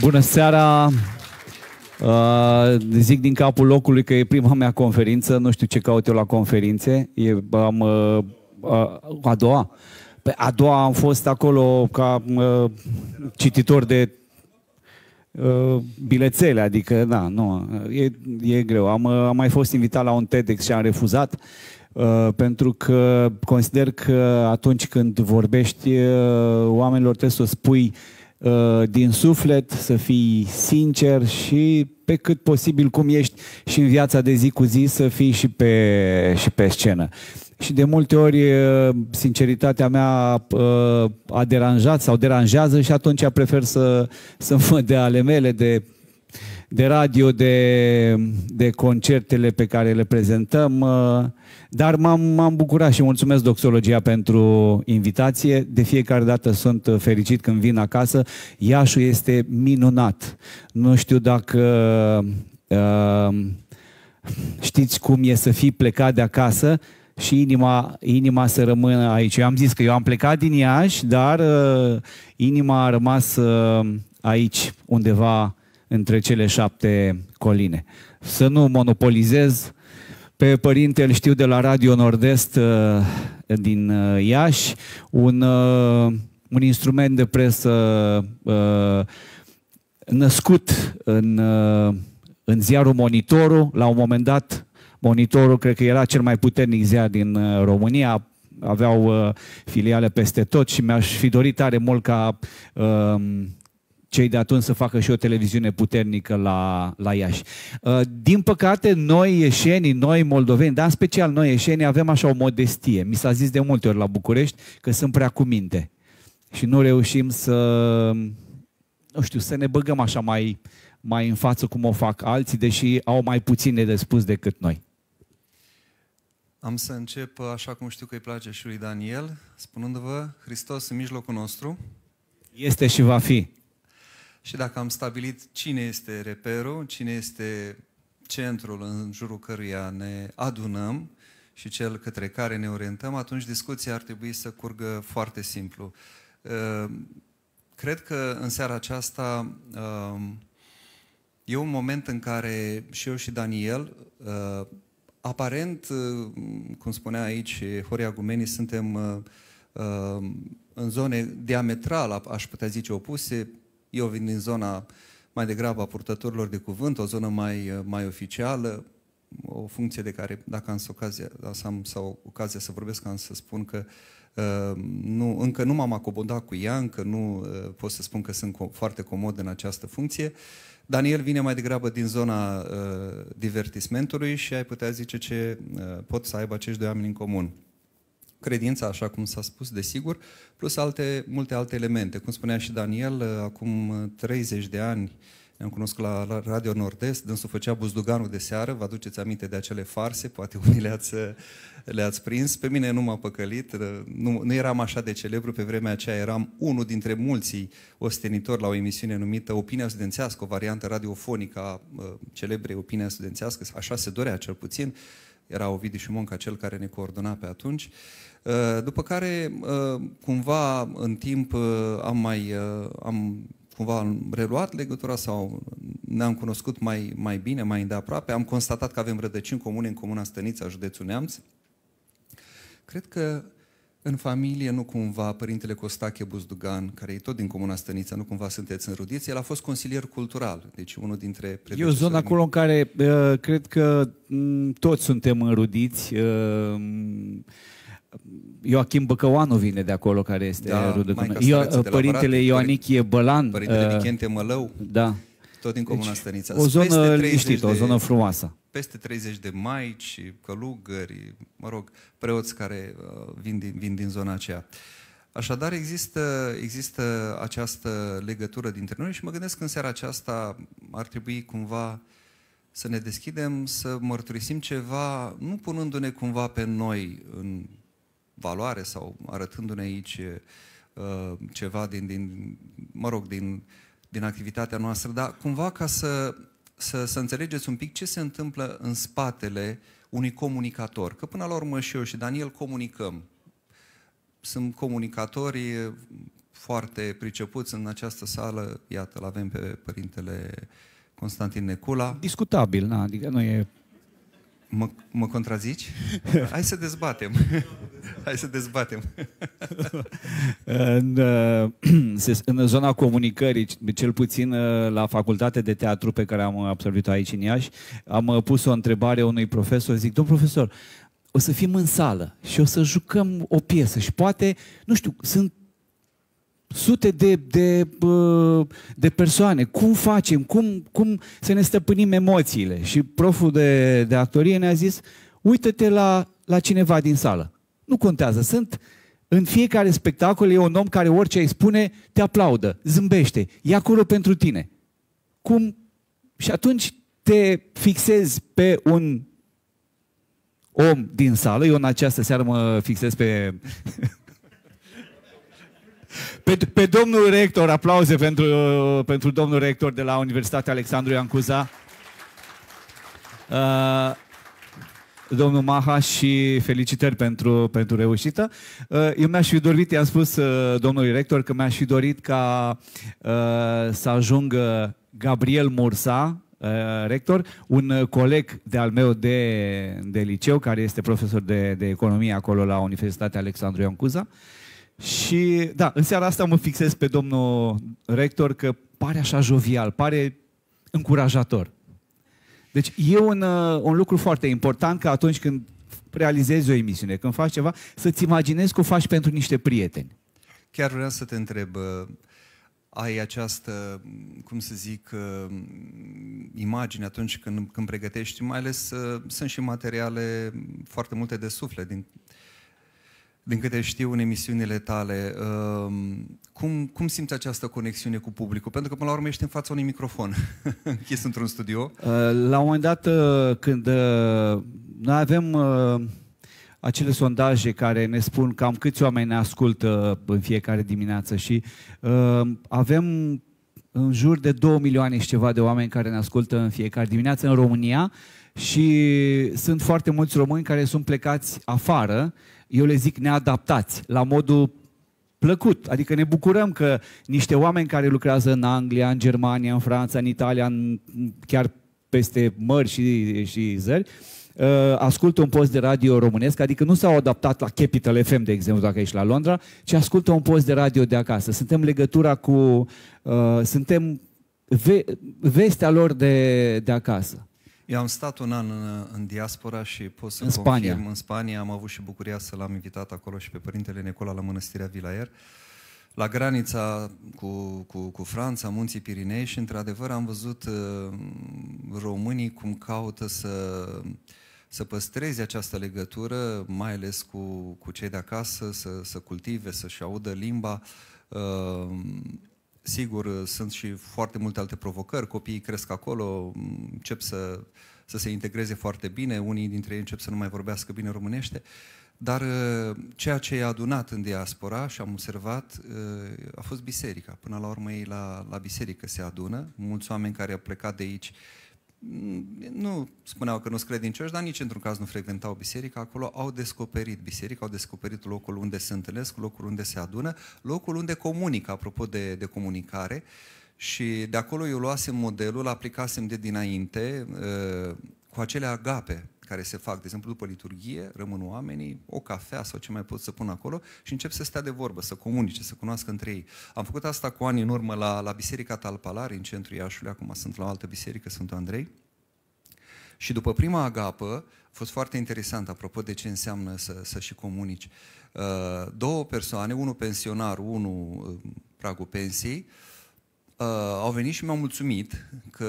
Bună seara! Uh, zic din capul locului că e prima mea conferință, nu știu ce caut eu la conferințe, e, am, uh, a doua. Pe a doua am fost acolo ca uh, cititor de uh, bilețele, adică, da, nu, e, e greu. Am, uh, am mai fost invitat la un TEDx și am refuzat, uh, pentru că consider că atunci când vorbești, uh, oamenilor trebuie să spui uh, Uh, din suflet, să fii sincer și pe cât posibil cum ești și în viața de zi cu zi să fii și pe, și pe scenă. Și de multe ori uh, sinceritatea mea uh, a deranjat sau deranjează și atunci prefer să, să mă de ale mele de de radio, de, de concertele pe care le prezentăm. Dar m-am, m-am bucurat și mulțumesc Doxologia pentru invitație. De fiecare dată sunt uh, fericit când vin acasă. Iașul este minunat. Nu știu dacă uh, știți cum e să fii plecat de acasă și inima, inima să rămână aici. Eu am zis că eu am plecat din Iași, dar uh, inima a rămas uh, aici, undeva între cele șapte coline. Să nu monopolizez pe părinte îl știu de la Radio Nord-Est uh, din uh, Iași, un, uh, un instrument de presă născut în, în ziarul Monitorul. La un moment dat, Monitorul cred că era cel mai puternic ziar din România, aveau filiale peste tot și mi-aș fi dorit tare mult ca cei de atunci să facă și o televiziune puternică la, la Iași. Uh, din păcate, noi ieșenii, noi moldoveni, dar în special noi ieșenii, avem așa o modestie. Mi s-a zis de multe ori la București că sunt prea minte și nu reușim să, nu știu, să ne băgăm așa mai, mai în față cum o fac alții, deși au mai puține de spus decât noi. Am să încep uh, așa cum știu că îi place și lui Daniel, spunându-vă, Hristos în mijlocul nostru. Este și va fi. Și dacă am stabilit cine este reperul, cine este centrul în jurul căruia ne adunăm și cel către care ne orientăm, atunci discuția ar trebui să curgă foarte simplu. Uh, cred că în seara aceasta uh, e un moment în care și eu și Daniel, uh, aparent, cum spunea aici Horia Gumeni, suntem în zone diametral, aș putea zice, opuse, eu vin din zona mai degrabă a purtătorilor de cuvânt, o zonă mai, mai oficială, o funcție de care, dacă am, ocazia, dacă am sau ocazia să vorbesc, am să spun că uh, nu, încă nu m-am acomodat cu ea, încă nu uh, pot să spun că sunt foarte comod în această funcție. Daniel vine mai degrabă din zona uh, divertismentului și ai putea zice ce uh, pot să aibă acești doi oameni în comun credința, așa cum s-a spus, desigur, plus alte, multe alte elemente. Cum spunea și Daniel, uh, acum 30 uh, de ani ne-am cunoscut la, Radio Nord-Est, dânsul făcea buzduganul de seară, vă aduceți aminte de acele farse, poate unii le-ați, uh, le-ați prins. Pe mine nu m-a păcălit, nu, nu eram așa de celebru, pe vremea aceea eram unul dintre mulții ostenitori la o emisiune numită Opinia Studențească, o variantă radiofonică a celebrei Opinia Studențească, așa se dorea cel puțin. Uh, era Ovidiu și Monca cel care ne coordona pe atunci, uh, după care, uh, cumva, în timp uh, am mai, am cumva reluat legătura sau ne-am cunoscut mai, mai bine, mai îndeaproape. Am constatat că avem rădăcini comune în Comuna Stănița, județul Neamț. Cred că în familie nu cumva părintele Costache Buzdugan, care e tot din Comuna Stănița, nu cumva sunteți înrudiți, el a fost consilier cultural, deci unul dintre... E o zonă acolo în care uh, cred că m, mm, toți suntem rudiți. Uh, Ioachim mm, Băcăoanu vine de acolo, care este da, rudă Io, Părintele Ioanichie Bălan. Părintele Nichente uh, Mălău. Da. Tot din Comuna deci, Stănița. O zonă liniștită, o zonă frumoasă. Peste 30 de maici, călugări, mă rog, preoți care uh, vin, din, vin din zona aceea. Așadar, există, există această legătură dintre noi și mă gândesc că în seara aceasta ar trebui cumva să ne deschidem, să mărturisim ceva, nu punându-ne cumva pe noi în valoare sau arătându-ne aici uh, ceva din, din, mă rog, din uh, din activitatea noastră, dar cumva ca să, să, să înțelegeți un pic ce se întâmplă în spatele unui comunicator. Că până la urmă și eu și Daniel comunicăm. Sunt comunicatori foarte pricepuți în această sală. Iată, l-avem pe părintele Constantin Necula. Discutabil, na, da, adică nu e Mă, mă contrazici? Hai să dezbatem. Hai să dezbatem. în, uh, în zona comunicării, cel puțin uh, la facultatea de teatru pe care am absolvit-o aici în Iași, am uh, pus o întrebare unui profesor. Zic, domn profesor, o să fim în sală și o să jucăm o piesă și poate, nu știu, sunt sute de, de, de persoane. Cum facem? Cum, cum să ne stăpânim emoțiile? Și proful de, de actorie ne-a zis, uită-te la, la cineva din sală. Nu contează, sunt în fiecare spectacol e un om care orice îi spune, te aplaudă, zâmbește, e acolo pentru tine. Cum? Și atunci te fixezi pe un om din sală, eu în această seară mă fixez pe Pe, pe domnul rector, aplauze pentru, pentru domnul rector de la Universitatea Alexandru Iancuza. Uh, domnul Maha și felicitări pentru, pentru reușită. Uh, eu mi-aș fi dorit, i-am spus uh, domnului rector că mi-aș fi dorit ca uh, să ajungă Gabriel Mursa, rector, un coleg de-al meu de, de liceu, care este profesor de, de economie acolo la Universitatea Alexandru Iancuza. uh, și da, în seara asta mă fixez pe domnul rector că pare așa jovial, pare încurajator. Deci e un, uh, un lucru foarte important că atunci când realizezi o emisiune, când faci ceva, să-ți imaginezi că o faci pentru niște prieteni. Chiar vreau să te întreb, uh, ai această, cum să zic, uh, imagine atunci când, când pregătești, mai ales sunt și materiale foarte multe de suflet din, din câte știu în emisiunile tale, um, cum, cum simți această conexiune cu publicul? Pentru că până la urmă ești în fața unui microfon închis într-un studio. Uh, la un moment dat, uh, când uh, noi avem acele sondaje care ne spun cam câți oameni ne ascultă în fiecare dimineață și avem în jur de 2 milioane și ceva de oameni care ne ascultă în fiecare dimineață în România și sunt foarte mulți români care sunt plecați afară eu le zic neadaptați, la modul plăcut. Adică ne bucurăm că niște oameni care lucrează în Anglia, în Germania, în Franța, în Italia, în, chiar peste mări și, și zări, uh, ascultă un post de radio românesc, adică nu s-au adaptat la Capital FM, de exemplu, dacă ești la Londra, ci ascultă un post de radio de acasă. Suntem legătura cu... Uh, suntem ve- vestea lor de, de acasă. Eu am stat un an în, în diaspora și pot să în confirm, Spania. în Spania am avut și bucuria să l-am invitat acolo și pe Părintele Nicola la Mănăstirea Vilaer, la granița cu, cu, cu Franța, munții Pirinei și într-adevăr am văzut uh, românii cum caută să să păstreze această legătură, mai ales cu, cu cei de acasă, să, să cultive, să-și audă limba. Uh, Sigur, uh, sunt și foarte multe alte provocări, copiii cresc acolo, mm, încep să, să se integreze foarte bine, unii dintre ei încep să nu mai vorbească bine românește, dar uh, ceea ce i-a adunat în diaspora și am observat uh, a fost biserica. Până la urmă ei la, la biserică se adună, mulți oameni care au plecat de aici uh, Mm, nu spuneau că nu sunt credincioși, dar nici într-un caz nu frecventau biserica, acolo au descoperit biserica, au descoperit locul unde se întâlnesc, locul unde se adună, locul unde comunică, apropo de, de comunicare, și de acolo eu luasem modelul, aplicasem de dinainte uh, cu acele agape care se fac, de exemplu, după liturghie, rămân oamenii, o cafea sau ce mai pot să pun acolo și încep să stea de vorbă, să comunice, să cunoască între ei. Am făcut asta cu ani în urmă la, la Biserica Talpalari, în centrul Iașului, acum sunt la o altă biserică, sunt Andrei. Și după prima agapă, a fost foarte interesant, apropo de ce înseamnă să, să și comunici. Uh, două persoane, unul pensionar, unul uh, pragul pensiei, Uh, au venit și mi-au mulțumit că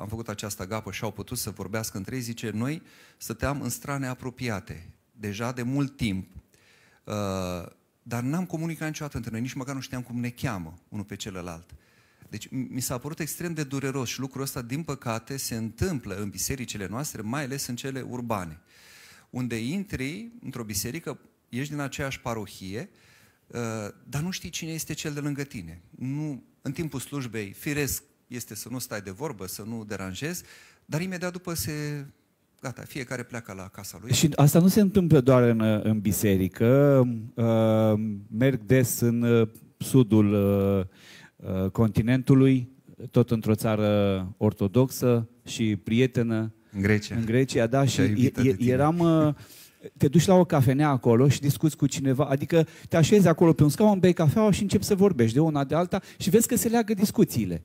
am făcut această gapă și au putut să vorbească între ei. Zice, noi stăteam în strane apropiate, deja de mult timp, uh, dar n-am comunicat niciodată între noi, nici măcar nu știam cum ne cheamă unul pe celălalt. Deci mi s-a părut extrem de dureros și lucrul ăsta, din păcate, se întâmplă în bisericile noastre, mai ales în cele urbane, unde intri într-o biserică, ești din aceeași parohie, uh, Uh, dar nu știi cine este cel de lângă tine. Nu, în timpul slujbei, firesc este să nu stai de vorbă, să nu deranjezi, dar imediat după se gata, fiecare pleacă la casa lui. Și asta nu se întâmplă doar în, uh, în biserică. Uh, merg des în uh, sudul uh, continentului, tot într-o țară ortodoxă și prietenă. În Grecia. În Grecia, da, și eram... te duci la o cafenea acolo și discuți cu cineva, adică te așezi acolo pe un scaun, bei cafeaua și începi să vorbești de una de alta și vezi că se leagă discuțiile.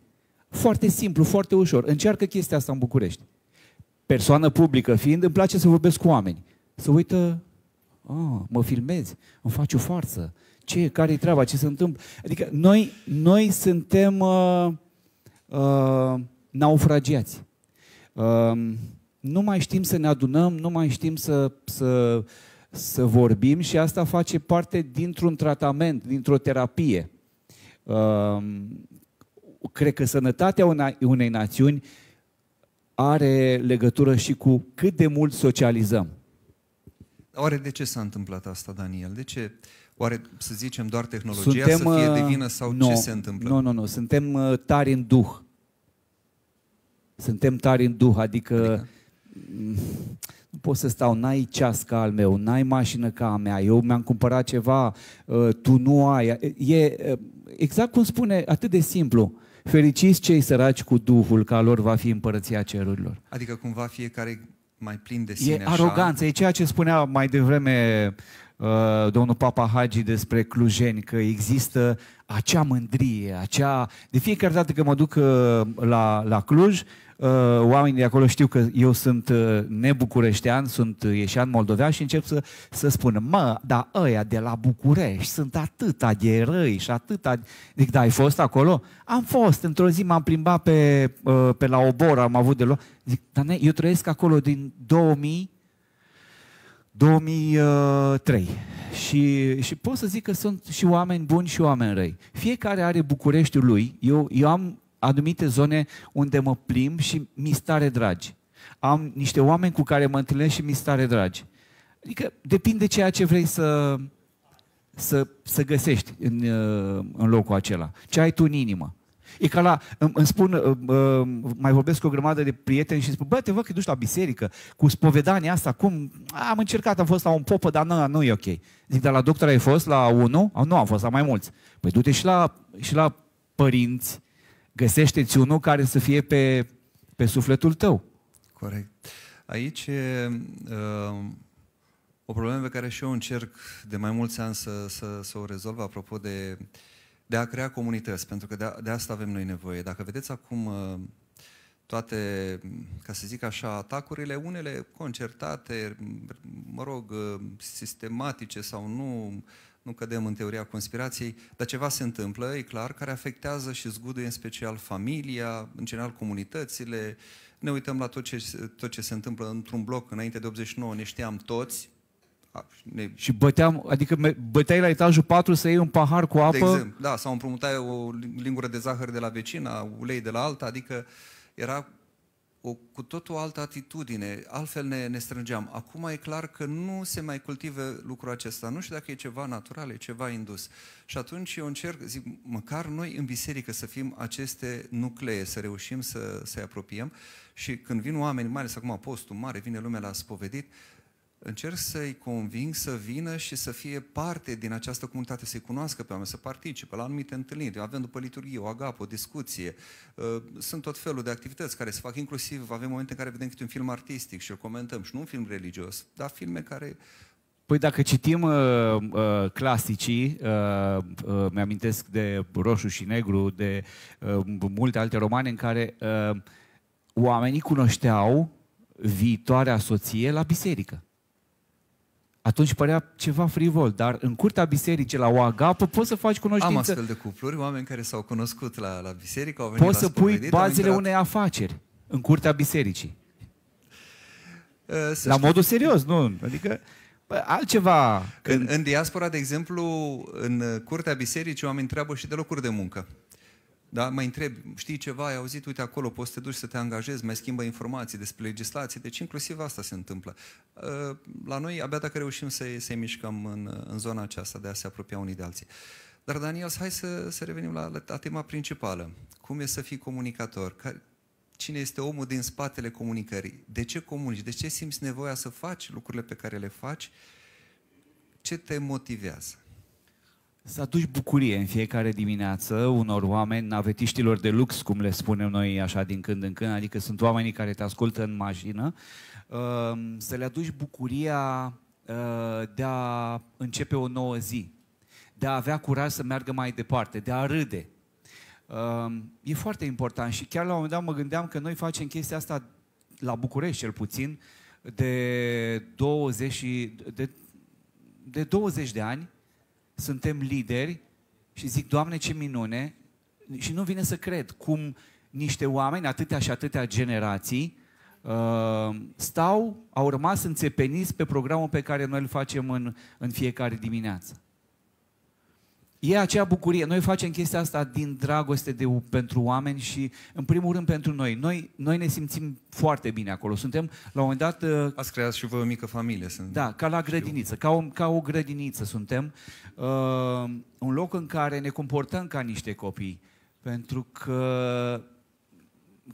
Foarte simplu, foarte ușor. Încearcă chestia asta în București. Persoană publică fiind, îmi place să vorbesc cu oameni. Să uită, oh, mă filmezi, îmi faci o farță, ce, care-i treaba, ce se întâmplă. Adică noi, noi suntem uh, uh, naufragiați. Uh, nu mai știm să ne adunăm, nu mai știm să, să, să vorbim și asta face parte dintr-un tratament, dintr-o terapie. Um, cred că sănătatea unei națiuni are legătură și cu cât de mult socializăm. Oare de ce s-a întâmplat asta, Daniel? De ce? Oare, să zicem, doar tehnologia Suntem, să fie de uh, vină sau nu, ce se întâmplă? Nu, no, nu, no, nu. No. Suntem uh, tari în duh. Suntem tari în duh, adică, adică nu pot să stau, n-ai ceas ca al meu, n-ai mașină ca a mea, eu mi-am cumpărat ceva, uh, tu nu ai. E uh, exact cum spune, atât de simplu. Fericiți cei săraci cu Duhul, ca lor va fi împărăția cerurilor. Adică cumva fiecare mai plin de sine. E așa. aroganță, e ceea ce spunea mai devreme uh, domnul Papa Hagi despre clujeni, că există acea mândrie, acea... De fiecare dată când mă duc la, la Cluj, Uh, oamenii de acolo știu că eu sunt uh, nebucureștean, sunt uh, ieșean moldovean și încep să, să spună, mă, dar ăia de la București sunt atâta de răi și atâta... Zic, da, ai fost acolo? Am fost, într-o zi m-am plimbat pe, pe la Obor, am avut de luat. Zic, dar ne, eu trăiesc acolo din 2000 2003. Și, și pot să zic că sunt și oameni buni și oameni răi. Fiecare are Bucureștiul lui. Eu, eu am anumite zone unde mă plim și mi stare dragi. Am niște oameni cu care mă întâlnesc și mi stare dragi. Adică depinde ceea ce vrei să, să, să găsești în, uh, în locul acela. Ce ai tu în inimă. E ca la, îmi, îmi spun, uh, uh, mai vorbesc cu o grămadă de prieteni și spun, bă, te văd că duci la biserică, cu spovedania asta, cum? Am încercat, am fost la un popă, dar nu, nu e ok. Zic, dar la doctor ai fost, la unul? Nu, am fost la mai mulți. Păi du-te și la, și la părinți, Găsește-ți unul care să fie pe, pe sufletul tău. Corect. Aici e uh, o problemă pe care și eu încerc de mai mulți ani să, să, să o rezolv apropo de, de a crea comunități, pentru că de, de asta avem noi nevoie. Dacă vedeți acum uh, toate, ca să zic așa, atacurile, unele concertate, mă rog, uh, sistematice sau nu, nu cădem în teoria conspirației, dar ceva se întâmplă, e clar, care afectează și zguduie în special familia, în general comunitățile. Ne uităm la tot ce, tot ce se întâmplă într-un bloc înainte de 89, ne știam toți. Ne... Și băteam, adică băteai la etajul 4 să iei un pahar cu apă? De exemplu, da, sau împrumutai o lingură de zahăr de la vecina, ulei de la alta, adică era o, cu tot o altă atitudine, altfel ne, ne strângeam. Acum e clar că nu se mai cultive lucrul acesta. Nu știu dacă e ceva natural, e ceva indus. Și atunci eu încerc, zic, măcar noi în biserică să fim aceste nuclee, să reușim să, să-i apropiem și când vin oameni, mai ales acum postul mare, vine lumea la spovedit, uh, încerc să-i conving să vină și să fie parte din această comunitate, să-i cunoască pe oameni, să participe la anumite întâlniri. Avem după liturghie o agapă, o discuție. Uh, sunt tot felul de activități care se fac, inclusiv avem momente în care vedem câte un film artistic și îl comentăm, și nu un film religios, dar filme care Păi dacă citim uh, uh, clasicii, uh, uh, mi-amintesc de Roșu și Negru, de uh, multe alte romane în care uh, oamenii cunoșteau viitoarea soție la biserică atunci părea ceva frivol, dar în curtea bisericii, la o agapă, poți să faci cunoștință. Am astfel de cupluri, oameni care s-au cunoscut la, la biserică, au venit Poți la să pui bazele intrat... unei afaceri în curtea bisericii. Uh, la știu. modul serios, nu? Adică bă, altceva. Când... În, în diaspora, de exemplu, în curtea bisericii, oameni treabă și de locuri de muncă. Da? Mai întreb, știi ceva, ai auzit, uite acolo, poți să te duci să te angajezi, mai schimbă informații despre legislație, deci inclusiv asta se întâmplă. Uh, la noi, abia dacă reușim să să mișcăm în, în zona aceasta de a se apropia unii de alții. Dar, Daniel, hai să, să revenim la, la tema principală. Cum e să fii comunicator? Care, cine este omul din spatele comunicării? De ce comunici? De ce simți nevoia să faci lucrurile pe care le faci? Ce te motivează? Să aduci bucurie în fiecare dimineață unor oameni, navetiștilor de lux, cum le spunem noi așa din când în când, adică sunt oamenii care te ascultă în mașină, ehm, să le aduci bucuria eh, de a începe o nouă zi, de a avea curaj să meargă mai departe, de a râde. Ehm, e foarte important și chiar la un moment dat mă gândeam că noi facem chestia asta la București cel puțin de 20, de, de 20 de ani suntem lideri și zic, Doamne, ce minune! Și nu vine să cred cum niște oameni, atâtea și atâtea generații, uh, stau, au rămas înțepeniți pe programul pe care noi îl facem în, în fiecare dimineață. E acea bucurie. Noi facem chestia asta din dragoste de, pentru oameni și, în primul rând, pentru noi. Noi, noi ne simțim foarte bine acolo. Suntem, la un moment dat... Uh, Ați creat și voi o mică familie. Sunt, da, ca la grădiniță, ca o, ca o grădiniță suntem. Uh, un loc în care ne comportăm ca niște copii. Pentru că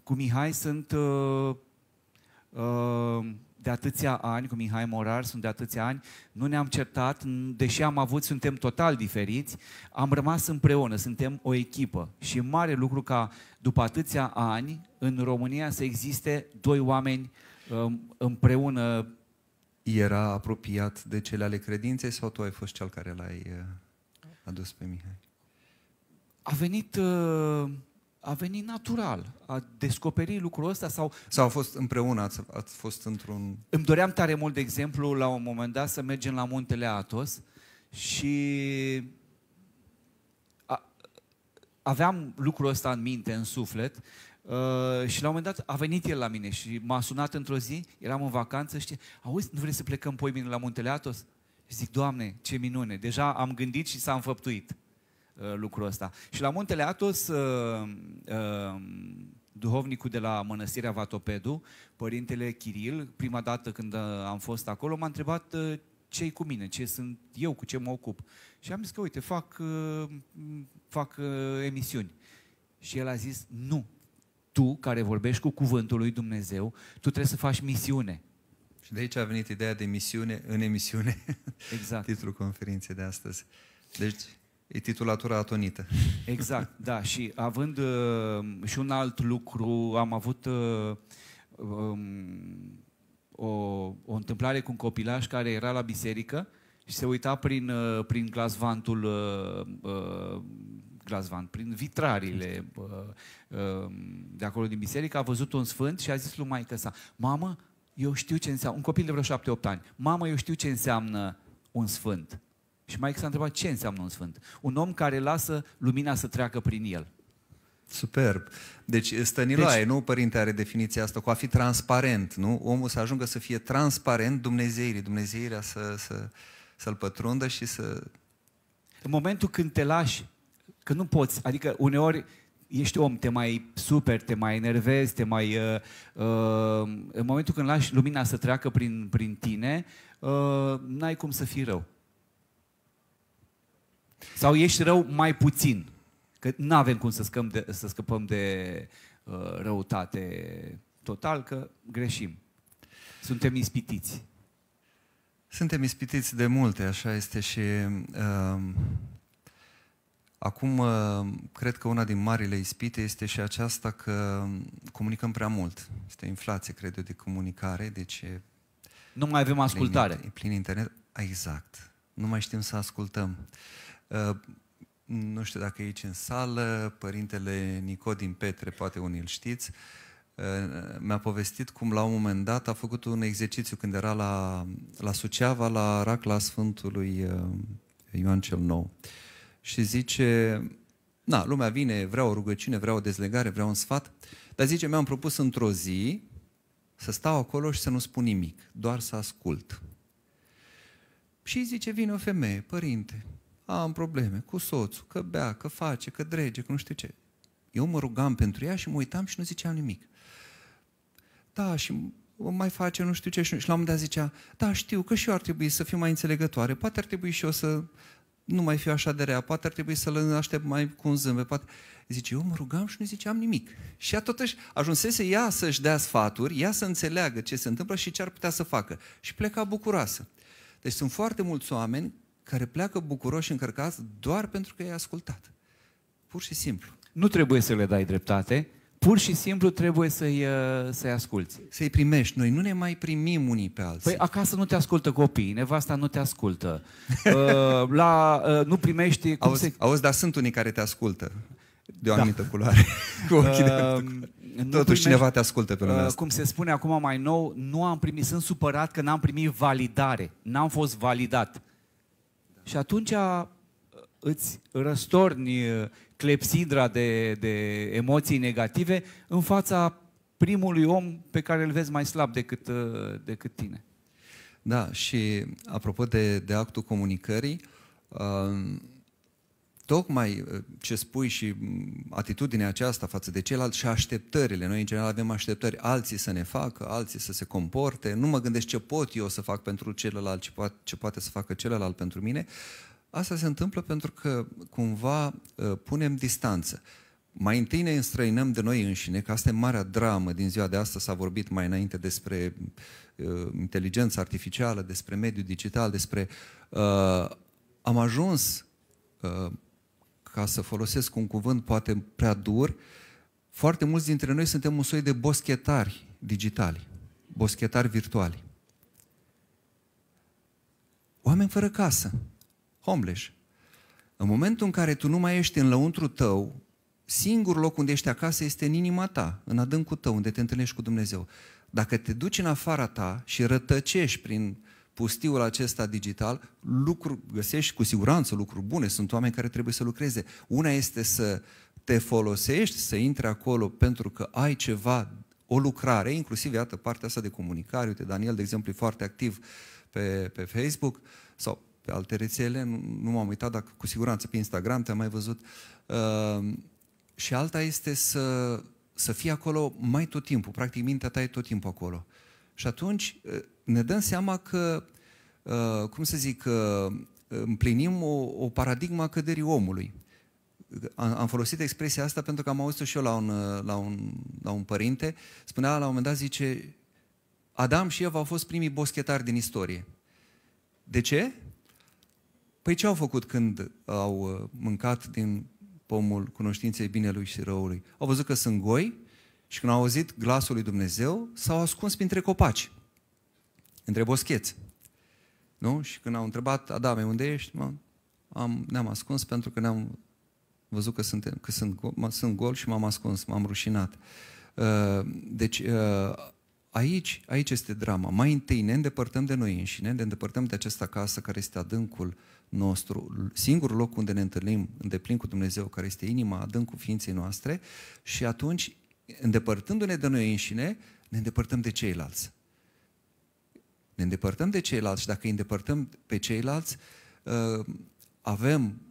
cu Mihai sunt... Uh, uh, de atâția ani, cu Mihai Morar, sunt de atâția ani, nu ne-am certat, deși am avut, suntem total diferiți, am rămas împreună, suntem o echipă. Și mare lucru ca după atâția ani în România să existe doi oameni um, împreună. Era apropiat de cele ale credinței sau tu ai fost cel care l-ai uh, adus pe Mihai? A venit uh, a venit natural, a descoperi lucrul ăsta sau... Sau a fost împreună, ați, ați fost într-un... Îmi doream tare mult, de exemplu, la un moment dat să mergem la muntele Atos și a, aveam lucrul ăsta în minte, în suflet uh, și la un moment dat a venit el la mine și m-a sunat într-o zi, eram în vacanță și auzi, nu vrei să plecăm poimine la muntele Atos? Și zic, Doamne, ce minune, deja am gândit și s-a înfăptuit. Uh, lucrul ăsta. Și la Muntele Atos, uh, uh, duhovnicul de la Mănăstirea Vatopedu, părintele Chiril, prima dată când am fost acolo, m-a întrebat ce cu mine, ce sunt eu, cu ce mă ocup. Și am zis că, uite, fac, fac emisiuni. Și el a zis, nu, tu care vorbești cu cuvântul lui Dumnezeu, tu trebuie să faci misiune. Și de aici a venit ideea de misiune în emisiune, exact. titlul conferinței de astăzi. Deci, E titulatura atonită. Exact, da. Și având uh, și un alt lucru, am avut uh, um, o, o întâmplare cu un copilaș care era la biserică și se uita prin, uh, prin glasvantul, uh, uh, glasvant, prin vitrarile uh, uh, de acolo din biserică, a văzut un sfânt și a zis lui maică sa, mamă, eu știu ce înseamnă, un copil de vreo șapte-opt ani, mamă, eu știu ce înseamnă un sfânt. Și Mike s-a întrebat ce înseamnă un sfânt. Un om care lasă lumina să treacă prin el. Superb. Deci Stăniloae, deci, nu părinte are definiția asta, cu a fi transparent, nu? Omul să ajungă să fie transparent Dumnezeirii, Dumnezeirea să, să, să-l pătrundă și să... În momentul când te lași, că nu poți, adică uneori ești om, te mai super, te mai enervezi, te mai... Uh, uh, în momentul când lași lumina să treacă prin, prin tine, uh, n-ai cum să fii rău. Sau ești rău mai puțin. Că nu avem cum să, de, să scăpăm de uh, răutate total, că greșim. Suntem ispitiți. Suntem ispitiți de multe, așa este și... Uh, acum, uh, cred că una din marile ispite este și aceasta că comunicăm prea mult. Este inflație, cred eu, de comunicare, deci... Nu mai avem ascultare. Plin, plin internet, exact. Nu mai știm să ascultăm. Uh, Uh, nu știu dacă e aici în sală, părintele Nicodim Petre, poate unii îl știți, uh, mi-a povestit cum la un moment dat a făcut un exercițiu când era la, la Suceava, la Racla Sfântului uh, Ioan cel Nou. Și zice, na, lumea vine, vrea o rugăciune, vrea o dezlegare, vrea un sfat, dar zice, mi-am propus într-o zi să stau acolo și să nu spun nimic, doar să ascult. Și zice, vine o femeie, părinte, am probleme cu soțul, că bea, că face, că drege, că nu știu ce. Eu mă rugam pentru ea și mă uitam și nu ziceam nimic. Da, și mai face nu știu ce și, nu, și la un moment dat zicea, da, știu că și eu ar trebui să fiu mai înțelegătoare, poate ar trebui și eu să nu mai fiu așa de rea, poate ar trebui să-l aștept mai cu un zâmbet, poate... Zice, eu mă rugam și nu ziceam nimic. Și ea totuși ajunsese ea să-și dea sfaturi, ea să înțeleagă ce se întâmplă și ce ar putea să facă. Și pleca bucuroasă. Deci sunt foarte mulți oameni care pleacă bucuroși încărcați doar pentru că i-ai ascultat. Pur și simplu. Nu trebuie să le dai dreptate, pur și simplu trebuie să-i, uh, să-i asculți. Să-i primești. Noi nu ne mai primim unii pe alții. Păi acasă nu te ascultă copiii, nevasta nu te ascultă. uh, la, uh, nu primești... Cum auzi, se... auzi, dar sunt unii care te ascultă de o da. anumită da. culoare. Cu ochii de uh, Totuși primești, cineva te ascultă pe lumea uh, Cum se spune acum mai nou, nu am primit, sunt supărat că n-am primit validare. N-am fost validat. Și atunci uh, îți răstorni uh, clepsidra de, de emoții negative în fața primului om pe care îl vezi mai slab decât, uh, decât tine. Da, și apropo de, de actul comunicării, tocmai uh, ce spui și atitudinea aceasta față de celălalt și așteptările. Noi, în general, avem așteptări alții să ne facă, alții să se comporte. Nu mă gândesc ce pot eu să fac pentru celălalt, ce poate, ce poate să facă celălalt pentru mine. Asta se întâmplă pentru că cumva uh, punem distanță. Mai întâi ne înstrăinăm de noi înșine, că asta e marea dramă din ziua de astăzi. S-a vorbit mai înainte despre uh, inteligența artificială, despre mediul digital, despre... Uh, am ajuns uh, ca să folosesc un cuvânt poate prea dur, foarte mulți dintre noi suntem un soi de boschetari digitali, boschetari virtuali. Oameni fără casă, homeless. În momentul în care tu nu mai ești în lăuntru tău, singurul loc unde ești acasă este în inima ta, în adâncul tău, unde te întâlnești cu Dumnezeu. Dacă te duci în afara ta și rătăcești prin pustiul acesta digital, lucru, găsești cu siguranță lucruri bune, sunt oameni care trebuie să lucreze. Una este să te folosești, să intri acolo pentru că ai ceva, o lucrare, inclusiv, iată, partea asta de comunicare. Uite, Daniel, de exemplu, e foarte activ pe, pe Facebook sau pe alte rețele, nu, nu m-am uitat, dar cu siguranță pe Instagram te-am mai văzut. Uh, și alta este să, să fii acolo mai tot timpul, practic mintea ta e tot timpul acolo. Și atunci ne dăm seama că, uh, cum să zic, că uh, împlinim o, o paradigma căderii omului. Am, am folosit expresia asta pentru că am auzit-o și eu la un, uh, la, un, la un părinte. Spunea la un moment dat, zice, Adam și Eva au fost primii boschetari din istorie. De ce? Păi ce au făcut când au mâncat din pomul cunoștinței binelui și răului? Au văzut că sunt goi și când au auzit glasul lui Dumnezeu, s-au ascuns printre copaci între boscheți. Nu? Și când au întrebat, Adame, unde ești? Mă, am, ne-am ascuns pentru că ne-am văzut că, suntem, că sunt, mă, sunt gol și m-am ascuns, m-am rușinat. Uh, deci, uh, aici, aici este drama. Mai întâi ne îndepărtăm de noi înșine, ne îndepărtăm de această casă care este adâncul nostru, singurul loc unde ne întâlnim în deplin cu Dumnezeu, care este inima, adâncul ființei noastre și atunci, îndepărtându-ne de noi înșine, ne îndepărtăm de ceilalți ne îndepărtăm de ceilalți și dacă îi îndepărtăm pe ceilalți, uh, avem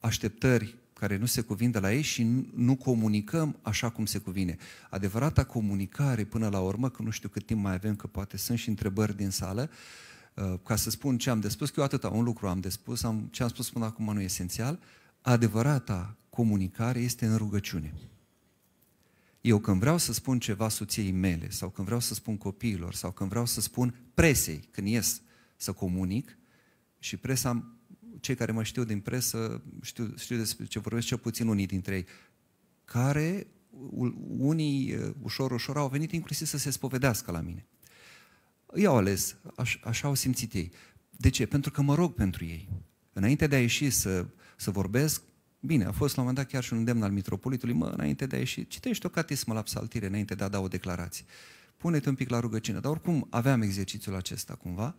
așteptări care nu se cuvin de la ei și nu comunicăm așa cum se cuvine. Adevărata comunicare până la urmă, că nu știu cât timp mai avem, că poate sunt și întrebări din sală, uh, ca să spun ce am de spus, că eu atâta, un lucru am de spus, am, ce am spus până acum nu e esențial, adevărata comunicare este în rugăciune. Eu când vreau să spun ceva soției mele, sau când vreau să spun copiilor, sau când vreau să spun presei, când ies să comunic, și presa, cei care mă știu din presă, știu, știu despre ce vorbesc cel puțin unii dintre ei, care unii uh, ușor, ușor au venit inclusiv să se spovedească la mine. Ei au ales, aș, așa au simțit ei. De ce? Pentru că mă rog pentru ei. Înainte de a ieși să, să vorbesc, Bine, a fost la un moment dat chiar și un îndemn al mitropolitului, mă, înainte de a ieși, citește o catismă la psaltire înainte de a da o declarație. Pune-te un pic la rugăciune. Dar oricum aveam exercițiul acesta cumva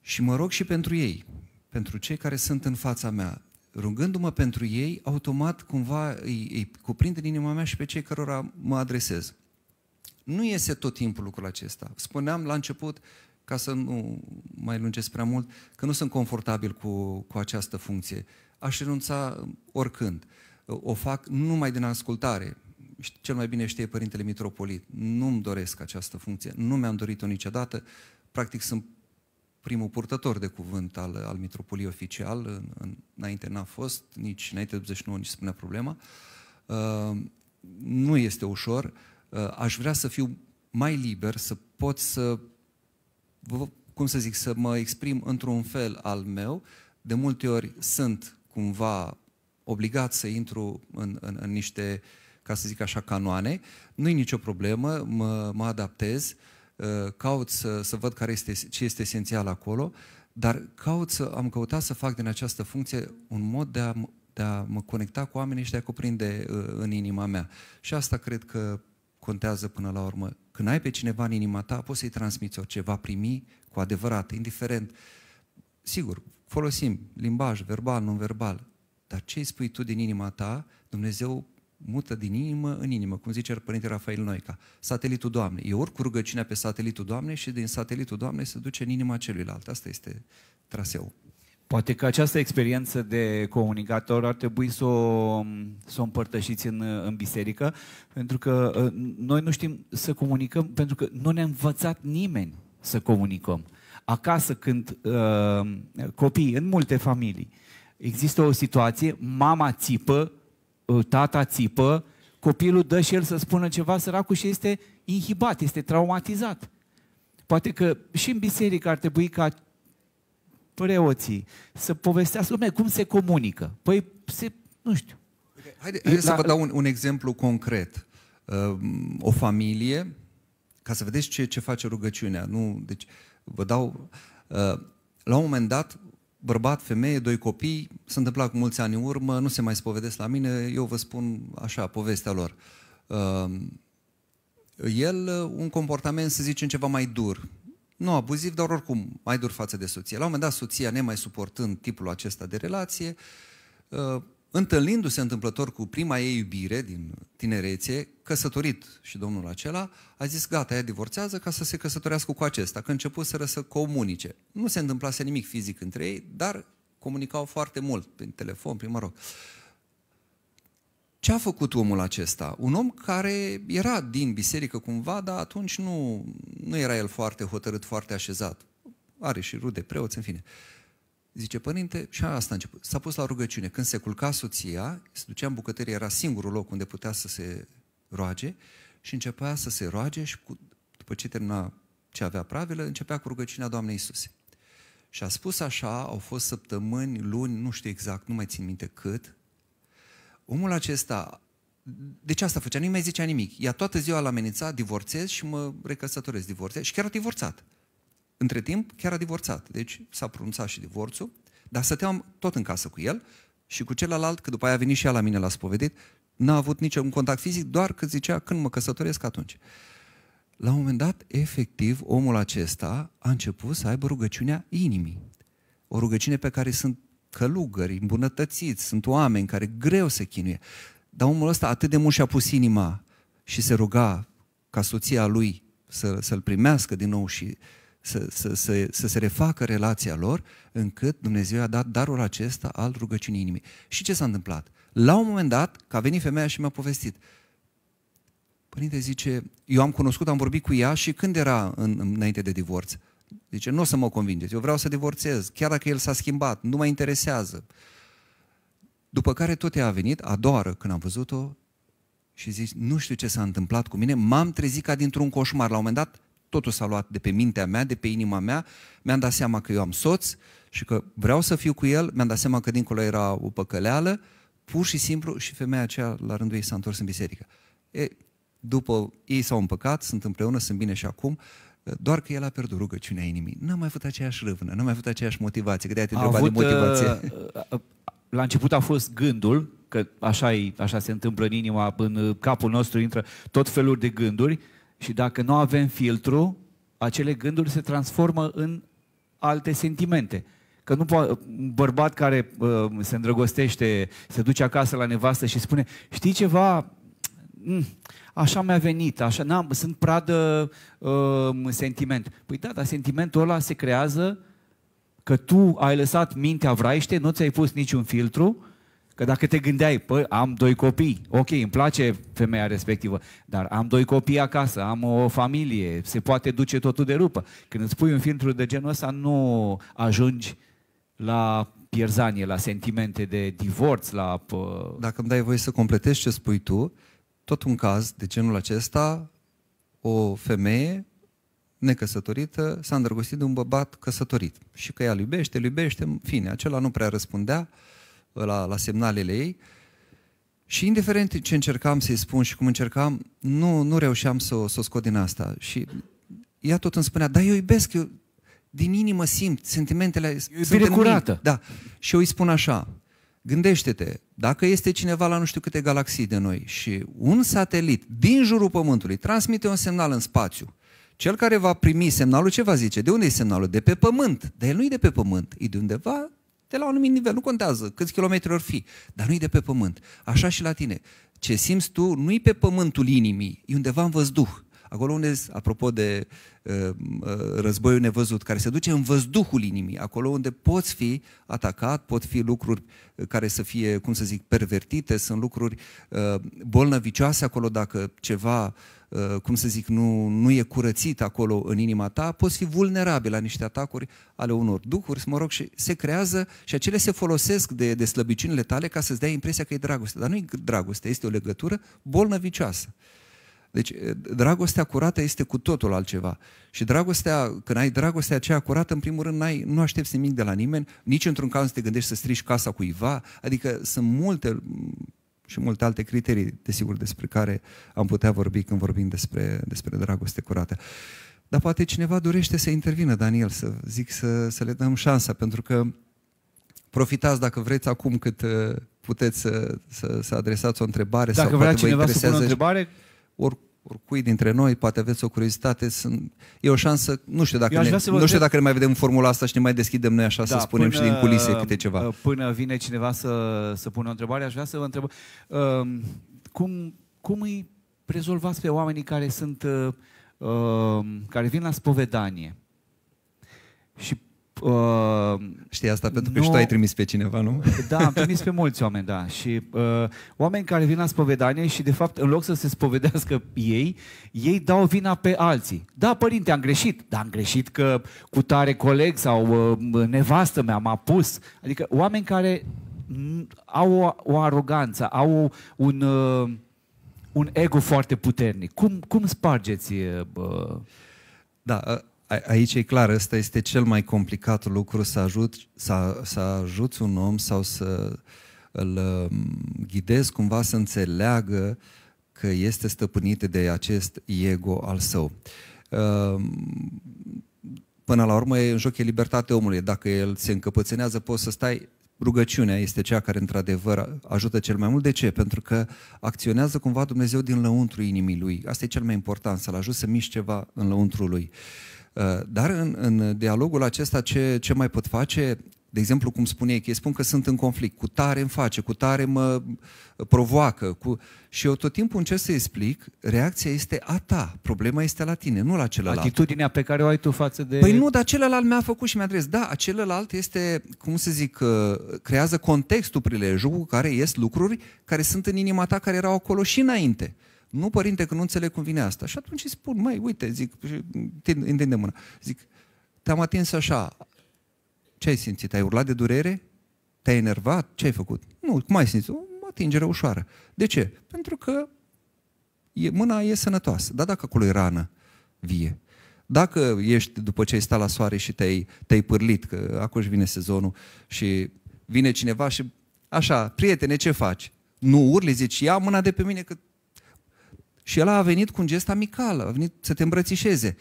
și mă rog și pentru ei, pentru cei care sunt în fața mea. Rugându-mă pentru ei, automat cumva îi, îi cuprind în inima mea și pe cei cărora mă adresez. Nu iese tot timpul lucrul acesta. Spuneam la început, ca să nu mai lungesc prea mult, că nu sunt confortabil cu, cu această funcție aș renunța uh, oricând. O fac numai din ascultare. Cel mai bine știe Părintele Mitropolit. Nu-mi doresc această funcție. Nu mi-am dorit-o niciodată. Practic sunt primul purtător de cuvânt al, al Mitropoliei oficial. În, în, înainte n-a fost, nici înainte de 89 nici spunea problema. Uh, nu este ușor. Uh, aș vrea să fiu mai liber, să pot să, cum să zic, să mă exprim într-un fel al meu. De multe ori sunt cumva obligat să intru în, în, în niște, ca să zic așa, canoane, nu-i nicio problemă, mă, mă adaptez, ă, caut să, să văd care este, ce este esențial acolo, dar caut să, am căutat să fac din această funcție un mod de a, de a mă conecta cu oamenii și de a cuprinde ă, în inima mea. Și asta cred că contează până la urmă. Când ai pe cineva în inima ta, poți să-i transmiți ceva va primi cu adevărat, indiferent. Sigur, folosim limbaj, verbal, non-verbal. Dar ce îi spui tu din inima ta, Dumnezeu mută din inimă în inimă, cum zice Părintele Rafael Noica, satelitul Doamnei. Eu urc rugăciunea pe satelitul Doamnei și din satelitul Doamnei se duce în inima celuilalt. Asta este traseul. Poate că această experiență de comunicator ar trebui să o, să o împărtășiți în, în biserică, pentru că uh, noi nu știm să comunicăm, pentru că nu ne-a învățat nimeni să comunicăm. Acasă, când uh, copii, în multe familii, există o situație, mama țipă, uh, tata țipă, copilul dă și el să spună ceva, săracul și este inhibat, este traumatizat. Poate că și în biserică ar trebui ca preoții să povestească, lumea cum se comunică. Păi, se, nu știu. Okay, haide, haide La... să vă dau un, un exemplu concret. Uh, o familie, ca să vedeți ce, ce face rugăciunea. Nu, deci, uh, Vă dau... Uh, la un moment dat, bărbat, femeie, doi copii, s-a întâmplat cu mulți ani în urmă, nu se mai spovedesc la mine, eu vă spun așa, povestea lor. Uh, el, uh, un comportament, să zicem, ceva mai dur, nu abuziv, dar oricum mai dur față de soție. La un moment dat, soția, nemai suportând tipul acesta de relație, întâlnindu-se întâmplător cu prima ei iubire din tinerețe, căsătorit și domnul acela, a zis gata, ea divorțează ca să se căsătorească cu acesta, că începuseră să comunice. Nu se întâmplase nimic fizic între ei, dar comunicau foarte mult, prin telefon, prin mă rog. Ce a făcut omul acesta? Un om care era din biserică cumva, dar atunci nu, nu era el foarte hotărât, foarte așezat. Are și rude, preoți, în fine. Uh, Zice, părinte, și asta a început. S-a pus la rugăciune. Când se culca soția, se ducea în bucătărie, era singurul loc unde putea să se roage și începea să se roage și cu, după ce termina ce avea pravilă, începea cu rugăciunea Doamnei Iisuse. Și a spus așa, au fost săptămâni, luni, nu știu exact, nu mai țin minte cât. Omul acesta, de ce asta făcea, nu mai zicea nimic. Ea toată ziua l-a amenințat, divorțez și mă recăsătoresc, divorțez. Și chiar a divorțat între timp chiar a divorțat, deci s-a pronunțat și divorțul, dar stăteam tot în casă cu el și cu celălalt, că după aia a venit și ea la mine la spovedit, n-a avut niciun contact fizic, doar că zicea când mă căsătoresc atunci. La un moment dat, efectiv, omul acesta a început să aibă rugăciunea inimii. O rugăciune pe care sunt călugări, îmbunătățiți, sunt oameni care greu se chinuie. Dar omul ăsta atât de mult și-a pus inima și se ruga ca soția lui să, să-l primească din nou și să, să, să, să se refacă relația lor, încât Dumnezeu a dat darul acesta al rugăciunii inimii. Și ce s-a întâmplat? La un moment dat, că a venit femeia și mi-a povestit, părinte zice, eu am cunoscut, am vorbit cu ea și când era în, înainte de divorț? Zice, nu o să mă convingeți, eu vreau să divorțez, chiar dacă el s-a schimbat, nu mă interesează. După care tot ea a venit, a doua oară când am văzut-o, și zici, nu știu ce s-a întâmplat cu mine, m-am trezit ca dintr-un coșmar. La un moment dat totul s-a luat de pe mintea mea, de pe inima mea, mi-am dat seama că eu am soț și că vreau să fiu cu el, mi-am dat seama că dincolo era o păcăleală, pur și simplu și femeia aceea la rândul ei s-a întors în biserică. E, după ei s-au împăcat, sunt împreună, sunt bine și acum, doar că el a pierdut rugăciunea inimii. N-a mai avut aceeași râvnă, n-a mai avut aceeași motivație, că de-aia te întreba de motivație. Uh, uh, la început a fost gândul, că așa, e, așa se întâmplă în inima, în capul nostru intră tot felul de gânduri, și dacă nu avem filtru, acele gânduri se transformă în alte sentimente. Că nu po- un bărbat care uh, se îndrăgostește, se duce acasă la nevastă și spune, știi ceva, mm, așa mi-a venit, așa, n-am, sunt pradă uh, sentiment. Păi da, dar sentimentul ăla se creează că tu ai lăsat mintea vraiște, nu ți-ai pus niciun filtru Că dacă te gândeai, păi, am doi copii, ok, îmi place femeia respectivă, dar am doi copii acasă, am o familie, se poate duce totul de rupă. Când îți pui un filtru de genul ăsta, nu ajungi la pierzanie, la sentimente de divorț, la... Pă... Dacă îmi dai voie să completezi ce spui tu, tot un caz de genul acesta, o femeie necăsătorită s-a îndrăgostit de un bărbat căsătorit și că ea îl iubește, îl iubește, în fine, acela nu prea răspundea, uh, la, la semnalele ei și indiferent ce încercam să-i spun și cum încercam, nu, nu reușeam să, să o scot din asta. Și ea tot îmi spunea, da, eu iubesc, eu din inimă simt sentimentele. Iubire curată. Da. Și eu îi spun așa, gândește-te, dacă este cineva la nu știu câte galaxii de noi și un satelit din jurul Pământului transmite un semnal în spațiu, cel care va primi semnalul, ce va zice? De unde e semnalul? De pe pământ. Dar el nu e de pe pământ, e de undeva de la un anumit nivel, nu contează câți kilometri ori fi, dar nu-i de pe pământ. Așa și la tine. Ce simți tu nu-i pe pământul inimii, e undeva în văzduh. Acolo unde, apropo de uh, uh, războiul nevăzut, care se duce în văzduhul inimii, acolo unde poți fi atacat, pot fi lucruri uh, care să fie, cum să zic, pervertite, sunt lucruri uh, bolnăvicioase acolo dacă ceva, uh, cum să zic, nu, nu e curățit acolo în inima ta, poți fi vulnerabil la niște atacuri ale unor duhuri, mă rog, și se creează și acele se folosesc de, de slăbiciunile tale ca să-ți dea impresia că e dragoste. Dar nu e dragoste, este o legătură bolnăvicioasă. Deci dragostea curată este cu totul altceva. Și dragostea, când ai dragostea aceea curată, în primul rând n-ai, nu aștepți nimic de la nimeni, nici într-un caz nu te gândești să strici casa cuiva, adică sunt multe și multe alte criterii, desigur, despre care am putea vorbi când vorbim despre, despre dragoste curată. Dar poate cineva dorește să intervină, Daniel, să zic să, să le dăm șansa, pentru că profitați dacă vreți acum cât uh, puteți să, să, să adresați o întrebare. Dacă sau vrea cineva să pună o întrebare, ori, oricui dintre noi, poate aveți o curiozitate, sunt, e o șansă, nu știu dacă, ne, nu știu dacă ne mai vedem formula asta și ne mai deschidem noi așa da, să spunem până, și din culise câte ceva. Uh, până vine cineva să, să pună o întrebare, aș vrea să vă întreb uh, cum, cum îi rezolvați pe oamenii care sunt uh, uh care vin la spovedanie și Uh, Știi asta pentru nu... că și tu ai trimis pe cineva, nu? Da, am trimis pe mulți oameni, da. Și uh, oameni care vin la spovedanie și, de fapt, în loc să se spovedească ei, ei dau vina pe alții. Da, părinte, am greșit. Da, am greșit că cu tare coleg sau uh, nevastă mea m-a pus. Adică oameni care au o, o aroganță, au un, uh, un ego foarte puternic. Cum, cum spargeți... Uh, da, uh aici e clar, ăsta este cel mai complicat lucru, să, ajut, să, să ajuți un om sau să îl um, ghidezi cumva să înțeleagă că este stăpânit de acest ego al său. Um, până la urmă, în joc e libertatea omului. Dacă el se încăpățânează, poți să stai rugăciunea este cea care într-adevăr ajută cel mai mult. De ce? Pentru că acționează cumva Dumnezeu din lăuntru inimii lui. Asta e cel mai important, să-l ajut să miști ceva în lăuntru lui. Uh, Ă, dar în, în dialogul acesta ce, ce mai pot face? De exemplu, cum spune ei, ei spun că sunt în conflict, cu tare îmi face, cu tare mă ă, provoacă. Cu... Și eu tot timpul încerc să explic, reacția este a ta, problema este la tine, nu la celălalt. Atitudinea pe care o ai tu față de... Păi nu, dar celălalt mi-a făcut și mi-a adresat. Da, celălalt este, cum să zic, ă, creează contextul prilejul cu care ies lucruri care sunt în inima ta, care erau acolo și înainte. Nu, părinte, că nu înțeleg cum vine asta. Și atunci îi spun, mai uite, zic, întinde mâna. Zic, te-am atins așa. Ce ai simțit? Ai urlat de durere? Te-ai enervat? Ce ai făcut? Nu, cum ai simțit? O atingere ușoară. De ce? Pentru că e, mâna e sănătoasă. Dar dacă acolo e rană vie, dacă ești după ce ai stat la soare și te-ai, te-ai pârlit, că acolo vine sezonul și vine cineva și așa, prietene, ce faci? Nu urli, zici, ia mâna de pe mine că și el a venit cu un gest amical, a venit să te îmbrățișeze.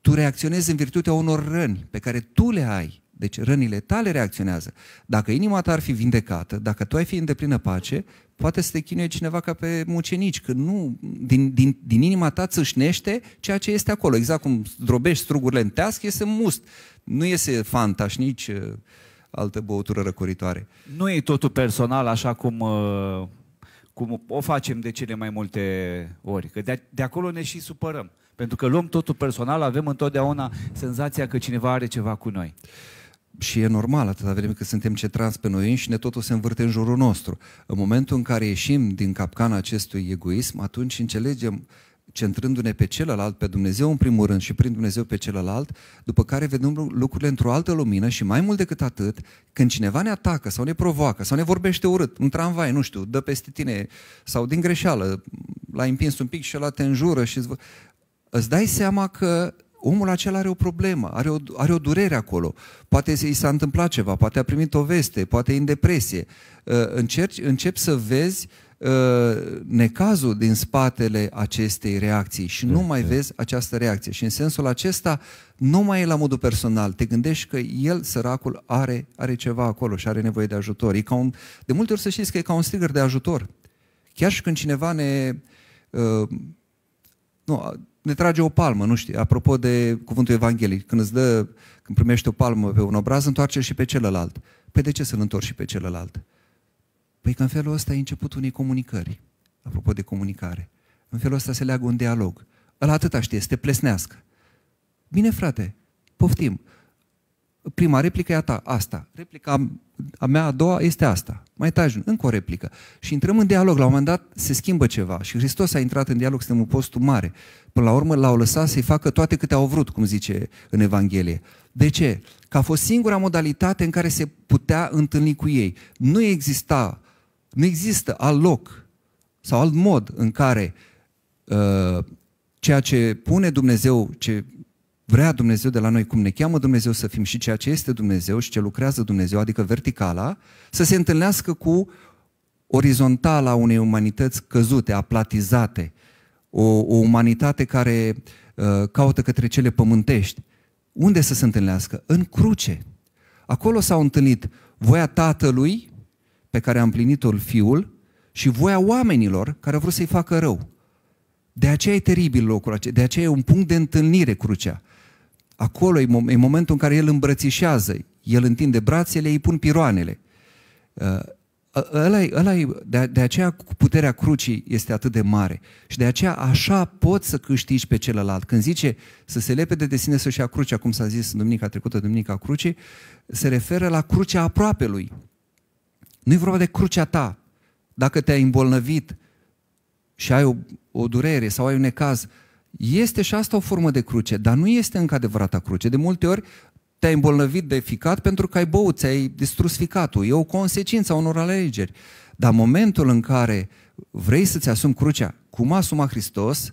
Tu reacționezi în virtutea unor răni pe care tu le ai. Deci rănile tale reacționează. Dacă inima ta ar fi vindecată, dacă tu ai fi în deplină pace, poate să te chinuie cineva ca pe mucenici, că nu, din, din, din inima ta țâșnește ceea ce este acolo. Exact cum drobești strugurile în teasc, iese must. Nu iese fanta și nici uh, altă băutură răcoritoare. Nu e totul personal așa cum uh cum o facem de cele mai multe ori. Că de, de acolo ne și supărăm. Pentru că luăm totul personal, avem întotdeauna senzația că cineva are ceva cu noi. Și e normal atâta vreme că suntem ce trans pe noi înșine, totul se învârte în jurul nostru. În momentul în care ieșim din capcana acestui egoism, atunci înțelegem centrându-ne pe celălalt, pe Dumnezeu în primul rând și prin Dumnezeu pe celălalt, după care vedem lucrurile într-o altă lumină și mai mult decât atât, când cineva ne atacă sau ne provoacă sau ne vorbește urât, un tramvai, nu știu, dă peste tine sau din greșeală, l-ai împins un pic și la te înjură și îți... îți dai seama că omul acela are o problemă, are o, are o durere acolo. Poate i s-a întâmplat ceva, poate a primit o veste, poate e în depresie. Uh, încerci, încep să vezi uh, necazul din spatele acestei reacții și nu da, mai da. vezi această reacție. Și în sensul acesta nu mai e la modul personal. Te gândești că el, săracul, are, are ceva acolo și are nevoie de ajutor. E ca un, de multe ori să știți că e ca un strigăr de ajutor. Chiar și când cineva ne... Uh, nu, ne trage o palmă, nu știu, apropo de cuvântul Evangheliei, când îți dă, când primești o palmă pe un obraz, întoarce și pe celălalt. Păi de ce să-l întorci și pe celălalt? Păi că în felul ăsta e începutul unei comunicări, apropo de comunicare. În felul ăsta se leagă un dialog. Ăla atâta știe, să te plesnească. Bine, frate, poftim prima replică e a ta, asta. Replica a mea a doua este asta. Mai tragi încă o replică. Și intrăm în dialog. La un moment dat se schimbă ceva și Hristos a intrat în dialog, suntem un postul mare. Până la urmă l-au lăsat să-i facă toate câte au vrut, cum zice în Evanghelie. De ce? Că a fost singura modalitate în care se putea întâlni cu ei. Nu exista, nu există alt loc sau alt mod în care uh, ceea ce pune Dumnezeu, ce vrea Dumnezeu de la noi, cum ne cheamă Dumnezeu să fim și ceea ce este Dumnezeu și ce lucrează Dumnezeu, adică verticala, să se întâlnească cu orizontala unei umanități căzute, aplatizate, o, o umanitate care uh, caută către cele pământești. Unde să se întâlnească? În cruce. Acolo s-au întâlnit voia Tatălui, pe care a împlinit-o Fiul, și voia oamenilor care au vrut să-i facă rău. De aceea e teribil locul acesta, de aceea e un punct de întâlnire crucea. Acolo e, momentul în care el îmbrățișează, el întinde brațele, îi pun piroanele. Uh, ă, de, de aceea puterea crucii este atât de mare și de aceea așa poți să câștigi pe celălalt. Când zice să se lepede de sine să-și ia crucea, cum s-a zis în duminica trecută, duminica crucii, se referă la crucea aproape lui. Nu e vorba de crucea ta. Dacă te-ai îmbolnăvit și ai o, o durere sau ai un necaz, este și asta o formă de cruce, dar nu este încă adevărata cruce. De multe ori te-ai îmbolnăvit de ficat pentru că ai băut, ți-ai distrus ficatul. E o consecință a unor alegeri. Dar momentul în care vrei să-ți asumi crucea, cum a asuma Hristos,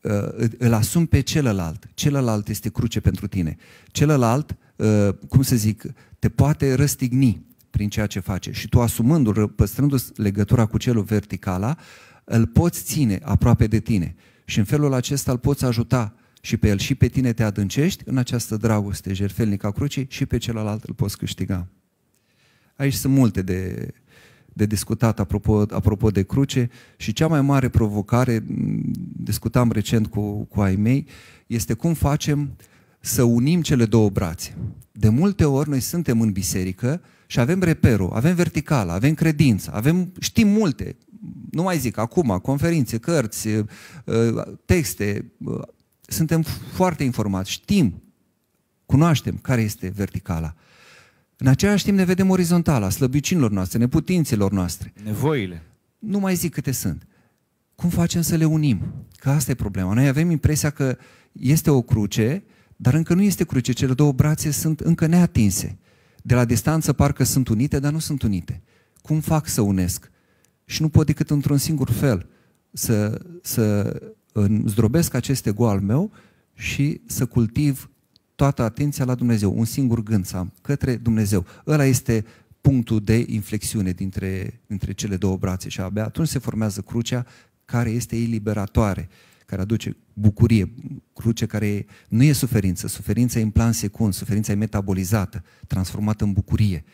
uh, îl asumi pe celălalt. Celălalt este cruce pentru tine. Celălalt, uh, cum să zic, te poate răstigni prin ceea ce face. Și tu asumându-l, păstrându-ți legătura cu celul verticala, îl poți ține aproape de tine. Și în felul acesta îl poți ajuta și pe el și pe tine te adâncești în această dragoste jertfelnică a crucii și pe celălalt îl poți câștiga. Aici sunt multe de, de discutat apropo, apropo de cruce și cea mai mare provocare, discutam recent cu, cu ai mei, este cum facem să unim cele două brațe. De multe ori noi suntem în biserică și avem reperul, avem verticala, avem credință, avem, știm multe, nu mai zic, acum, conferințe, cărți, uh, texte, uh, suntem foarte informați, știm, cunoaștem care este verticala. În același timp ne vedem orizontala, slăbiciunilor noastre, neputințelor noastre. Nevoile. Nu mai zic câte sunt. Cum facem să le unim? Că asta e problema. Noi avem impresia că este o cruce, dar încă nu este cruce. Cele două brațe sunt încă neatinse. De la distanță parcă sunt unite, dar nu sunt unite. Cum fac să unesc și nu pot decât într-un singur fel să, să zdrobesc aceste gol al meu și să cultiv toată atenția la Dumnezeu, un singur gând să am, către Dumnezeu. Ăla este punctul de inflexiune dintre, dintre cele două brațe și abia atunci se formează crucea care este eliberatoare, care aduce bucurie, cruce care nu e suferință, suferința e în plan secund, suferința e metabolizată, transformată în bucurie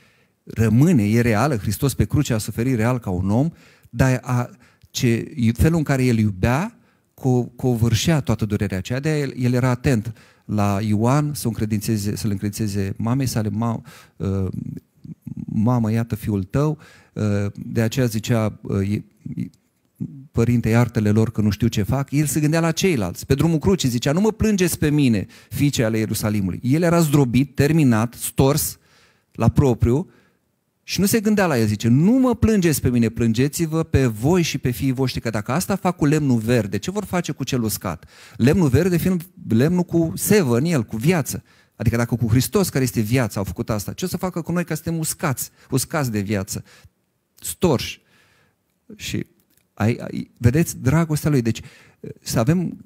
rămâne, e reală, Hristos pe cruce a suferit real ca un om, dar a, ce, felul în care el iubea, co, covârșea toată durerea aceea, de el, el era atent la Ioan să-l încredințeze, să încredințeze mamei sale, ma, uh, mamă, iată fiul tău, uh, de aceea zicea uh, părinte, iartele lor că nu știu ce fac, el se gândea la ceilalți. Pe drumul crucii zicea, nu mă plângeți pe mine, fiice ale Ierusalimului. El era zdrobit, terminat, stors la propriu, și nu se gândea la el, zice, nu mă plângeți pe mine, plângeți-vă pe voi și pe fiii voștri, că dacă asta fac cu lemnul verde, ce vor face cu cel uscat? Lemnul verde fiind lemnul cu sevă în el, cu viață. Adică dacă cu Hristos, care este viața, au făcut asta, ce o să facă cu noi că suntem uscați, uscați de viață, storși? Și ai, ai, vedeți dragostea lui. Deci să avem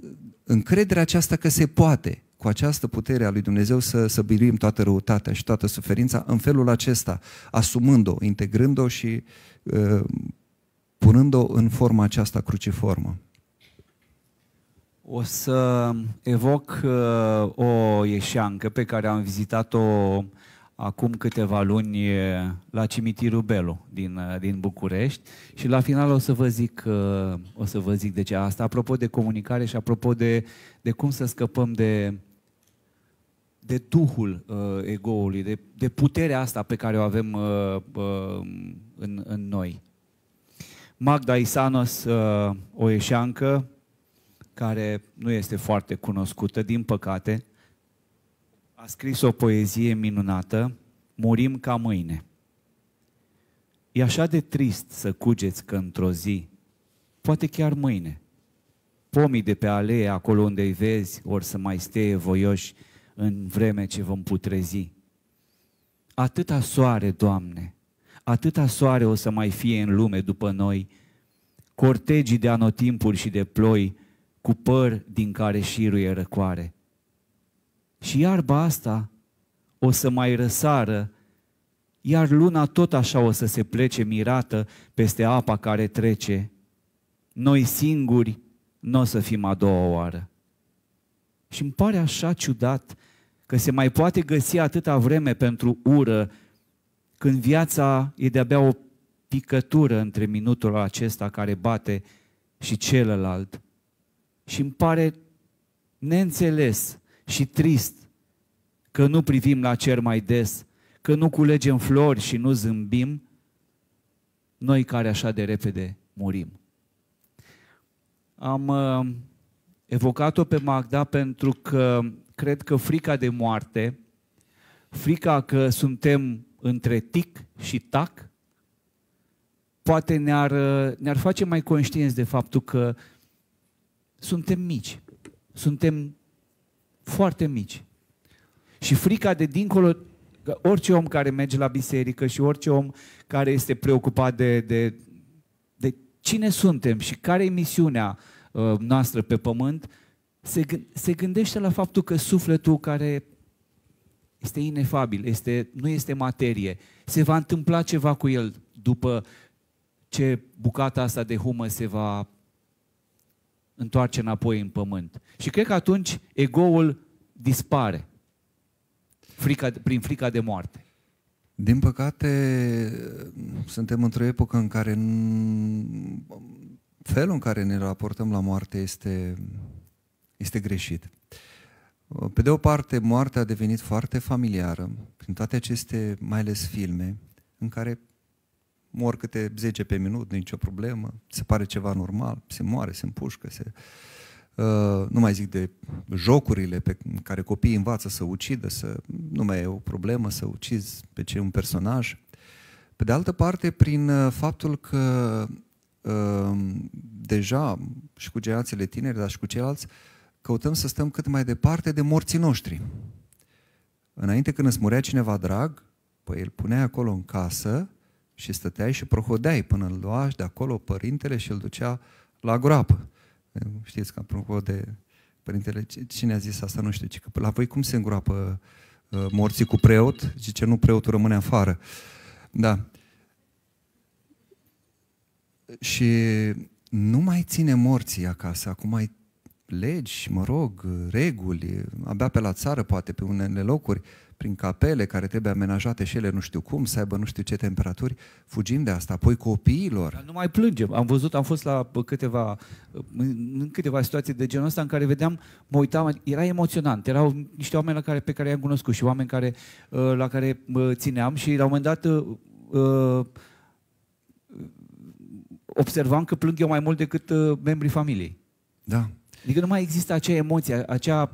încrederea aceasta că se poate cu această putere a lui Dumnezeu să, să biruim toată răutatea și toată suferința în felul acesta, asumând-o, integrând-o și uh, punând-o în forma aceasta cruciformă. O să evoc uh, o ieșeancă pe care am vizitat-o acum câteva luni uh, la cimitirul Belu din, uh, din București și la final o să vă zic, uh, o să vă zic de ce asta. Apropo de comunicare și apropo de, de cum să scăpăm de, de duhul uh, egoului, de, de puterea asta pe care o avem uh, uh, în, în noi. Magda Isanos, uh, o eșeancă care nu este foarte cunoscută, din păcate, a scris o poezie minunată, Murim ca mâine. E așa de trist să cugeți că într-o zi, poate chiar mâine, pomii de pe alee, acolo unde îi vezi, or să mai steie voioși, în vreme ce vom putrezi. Atâta soare, Doamne, atâta soare o să mai fie în lume după noi, cortegii de anotimpuri și de ploi, cu păr din care șiruie răcoare. Și iarba asta o să mai răsară, iar luna tot așa o să se plece mirată peste apa care trece. Noi singuri nu o să fim a doua oară. Și îmi pare așa ciudat că se mai poate găsi atâta vreme pentru ură când viața e de-abia o picătură între minutul acesta care bate și celălalt. Și îmi pare neînțeles și trist că nu privim la cer mai des, că nu culegem flori și nu zâmbim, noi care așa de repede murim. Am uh, evocat-o pe Magda pentru că cred că frica de moarte, frica că suntem între tic și tac, poate ne-ar, ne-ar face mai conștienți de faptul că suntem mici, suntem foarte mici. Și frica de dincolo, orice om care merge la biserică și orice om care este preocupat de, de, de cine suntem și care e misiunea uh, noastră pe pământ, se, se gândește la faptul că sufletul care este inefabil, este, nu este materie, se va întâmpla ceva cu el după ce bucata asta de humă se va întoarce înapoi în pământ. Și cred că atunci egoul dispare frica, prin frica de moarte. Din păcate, suntem într-o epocă în care felul în care ne raportăm la moarte este este greșit. Pe de o parte, moartea a devenit foarte familiară prin toate aceste, mai ales filme, în care mor câte 10 pe minut, nicio problemă, se pare ceva normal, se moare, se împușcă, se... Uh, nu mai zic de jocurile pe care copiii învață să ucidă, să nu mai e o problemă să ucizi pe ce un personaj. Pe de altă parte, prin uh, faptul că uh, deja și cu generațiile tineri, dar și cu ceilalți, uh, căutăm să stăm cât mai departe de morții noștri. Înainte când îți murea cineva drag, păi îl puneai acolo în casă și stăteai și prohodeai până îl lua de acolo părintele și îl ducea la groapă. Știți că apropo de părintele, cine a zis asta, nu știu, că la voi cum se îngroapă uh, morții cu preot? Zice, nu, preotul rămâne afară. Da. Și nu mai ține morții acasă, acum mai legi, mă rog, reguli, abia pe la țară, poate pe unele locuri, prin capele care trebuie amenajate și ele nu știu cum, să aibă nu știu ce temperaturi, fugim de asta. Apoi copiilor. Dar nu mai plângem. Am văzut, am fost la câteva, în câteva situații de genul ăsta în care vedeam, mă uitam, era emoționant. Erau niște oameni la care, pe care i-am cunoscut și oameni care, ă, la care țineam și la un moment dat ă, ă, observam că plâng eu mai mult decât membrii familiei. Da. Adică nu mai există acea emoție, acea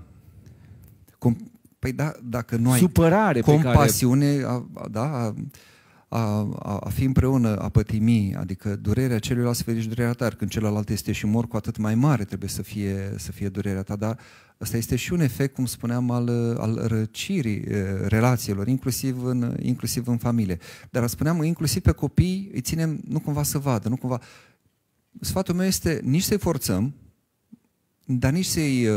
Com- păi da, dacă nu ai supărare compasiune, pe care... a, a, da, a, a, a fi împreună, a pătimi, adică durerea celuilalt să și durerea ta, când celălalt este și mor, cu atât mai mare trebuie să fie, să fie durerea ta, dar Asta este și un efect, cum spuneam, al, al răcirii relațiilor, inclusiv în, inclusiv în familie. Dar spuneam, inclusiv pe copii îi ținem nu cumva să vadă, nu cumva... Sfatul meu este nici să-i forțăm, dar nici să-i uh,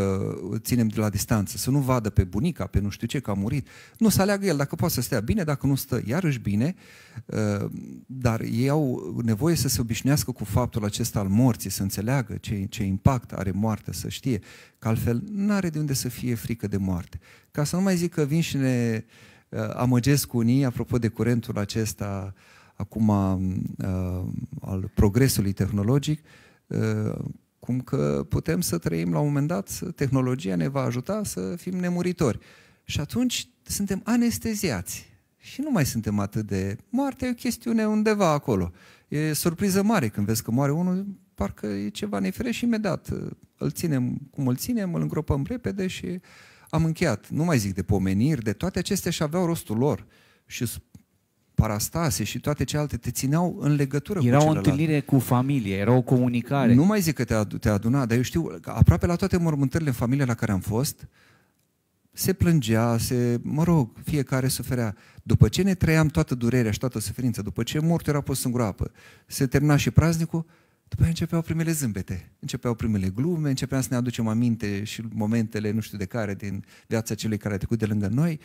ținem de la distanță, să nu vadă pe bunica, pe nu știu ce, că a murit. Nu, să aleagă el, dacă poate să stea bine, dacă nu stă iarăși bine, uh, dar ei au nevoie să se obișnuiască cu faptul acesta al morții, să înțeleagă ce, ce impact are moartea, să știe, că altfel nu are de unde să fie frică de moarte. Ca să nu mai zic că vin și ne uh, amăgesc cu unii, apropo de curentul acesta acum uh, al progresului tehnologic, uh, cum că putem să trăim la un moment dat, tehnologia ne va ajuta să fim nemuritori. Și atunci suntem anesteziați și nu mai suntem atât de... Moartea e o chestiune undeva acolo. E surpriză mare când vezi că moare unul, parcă e ceva nefere și imediat uh, îl ținem cum îl ținem, îl îngropăm repede și am încheiat. Nu mai zic de pomeniri, de toate acestea și aveau rostul lor. Și parastase și toate celelalte te țineau în legătură era cu Era o întâlnire cu familie, era o comunicare. Nu mai zic că te-a, te adunat, dar eu știu, aproape la toate mormântările în familie la care am fost, se plângea, se, mă rog, fiecare suferea. După ce ne trăiam toată durerea și toată suferința, după ce mortul era pus în groapă, se termina și praznicul, după aceea începeau primele zâmbete, începeau primele glume, începeam să ne aducem aminte și momentele nu știu de care din viața celui care a trecut de lângă noi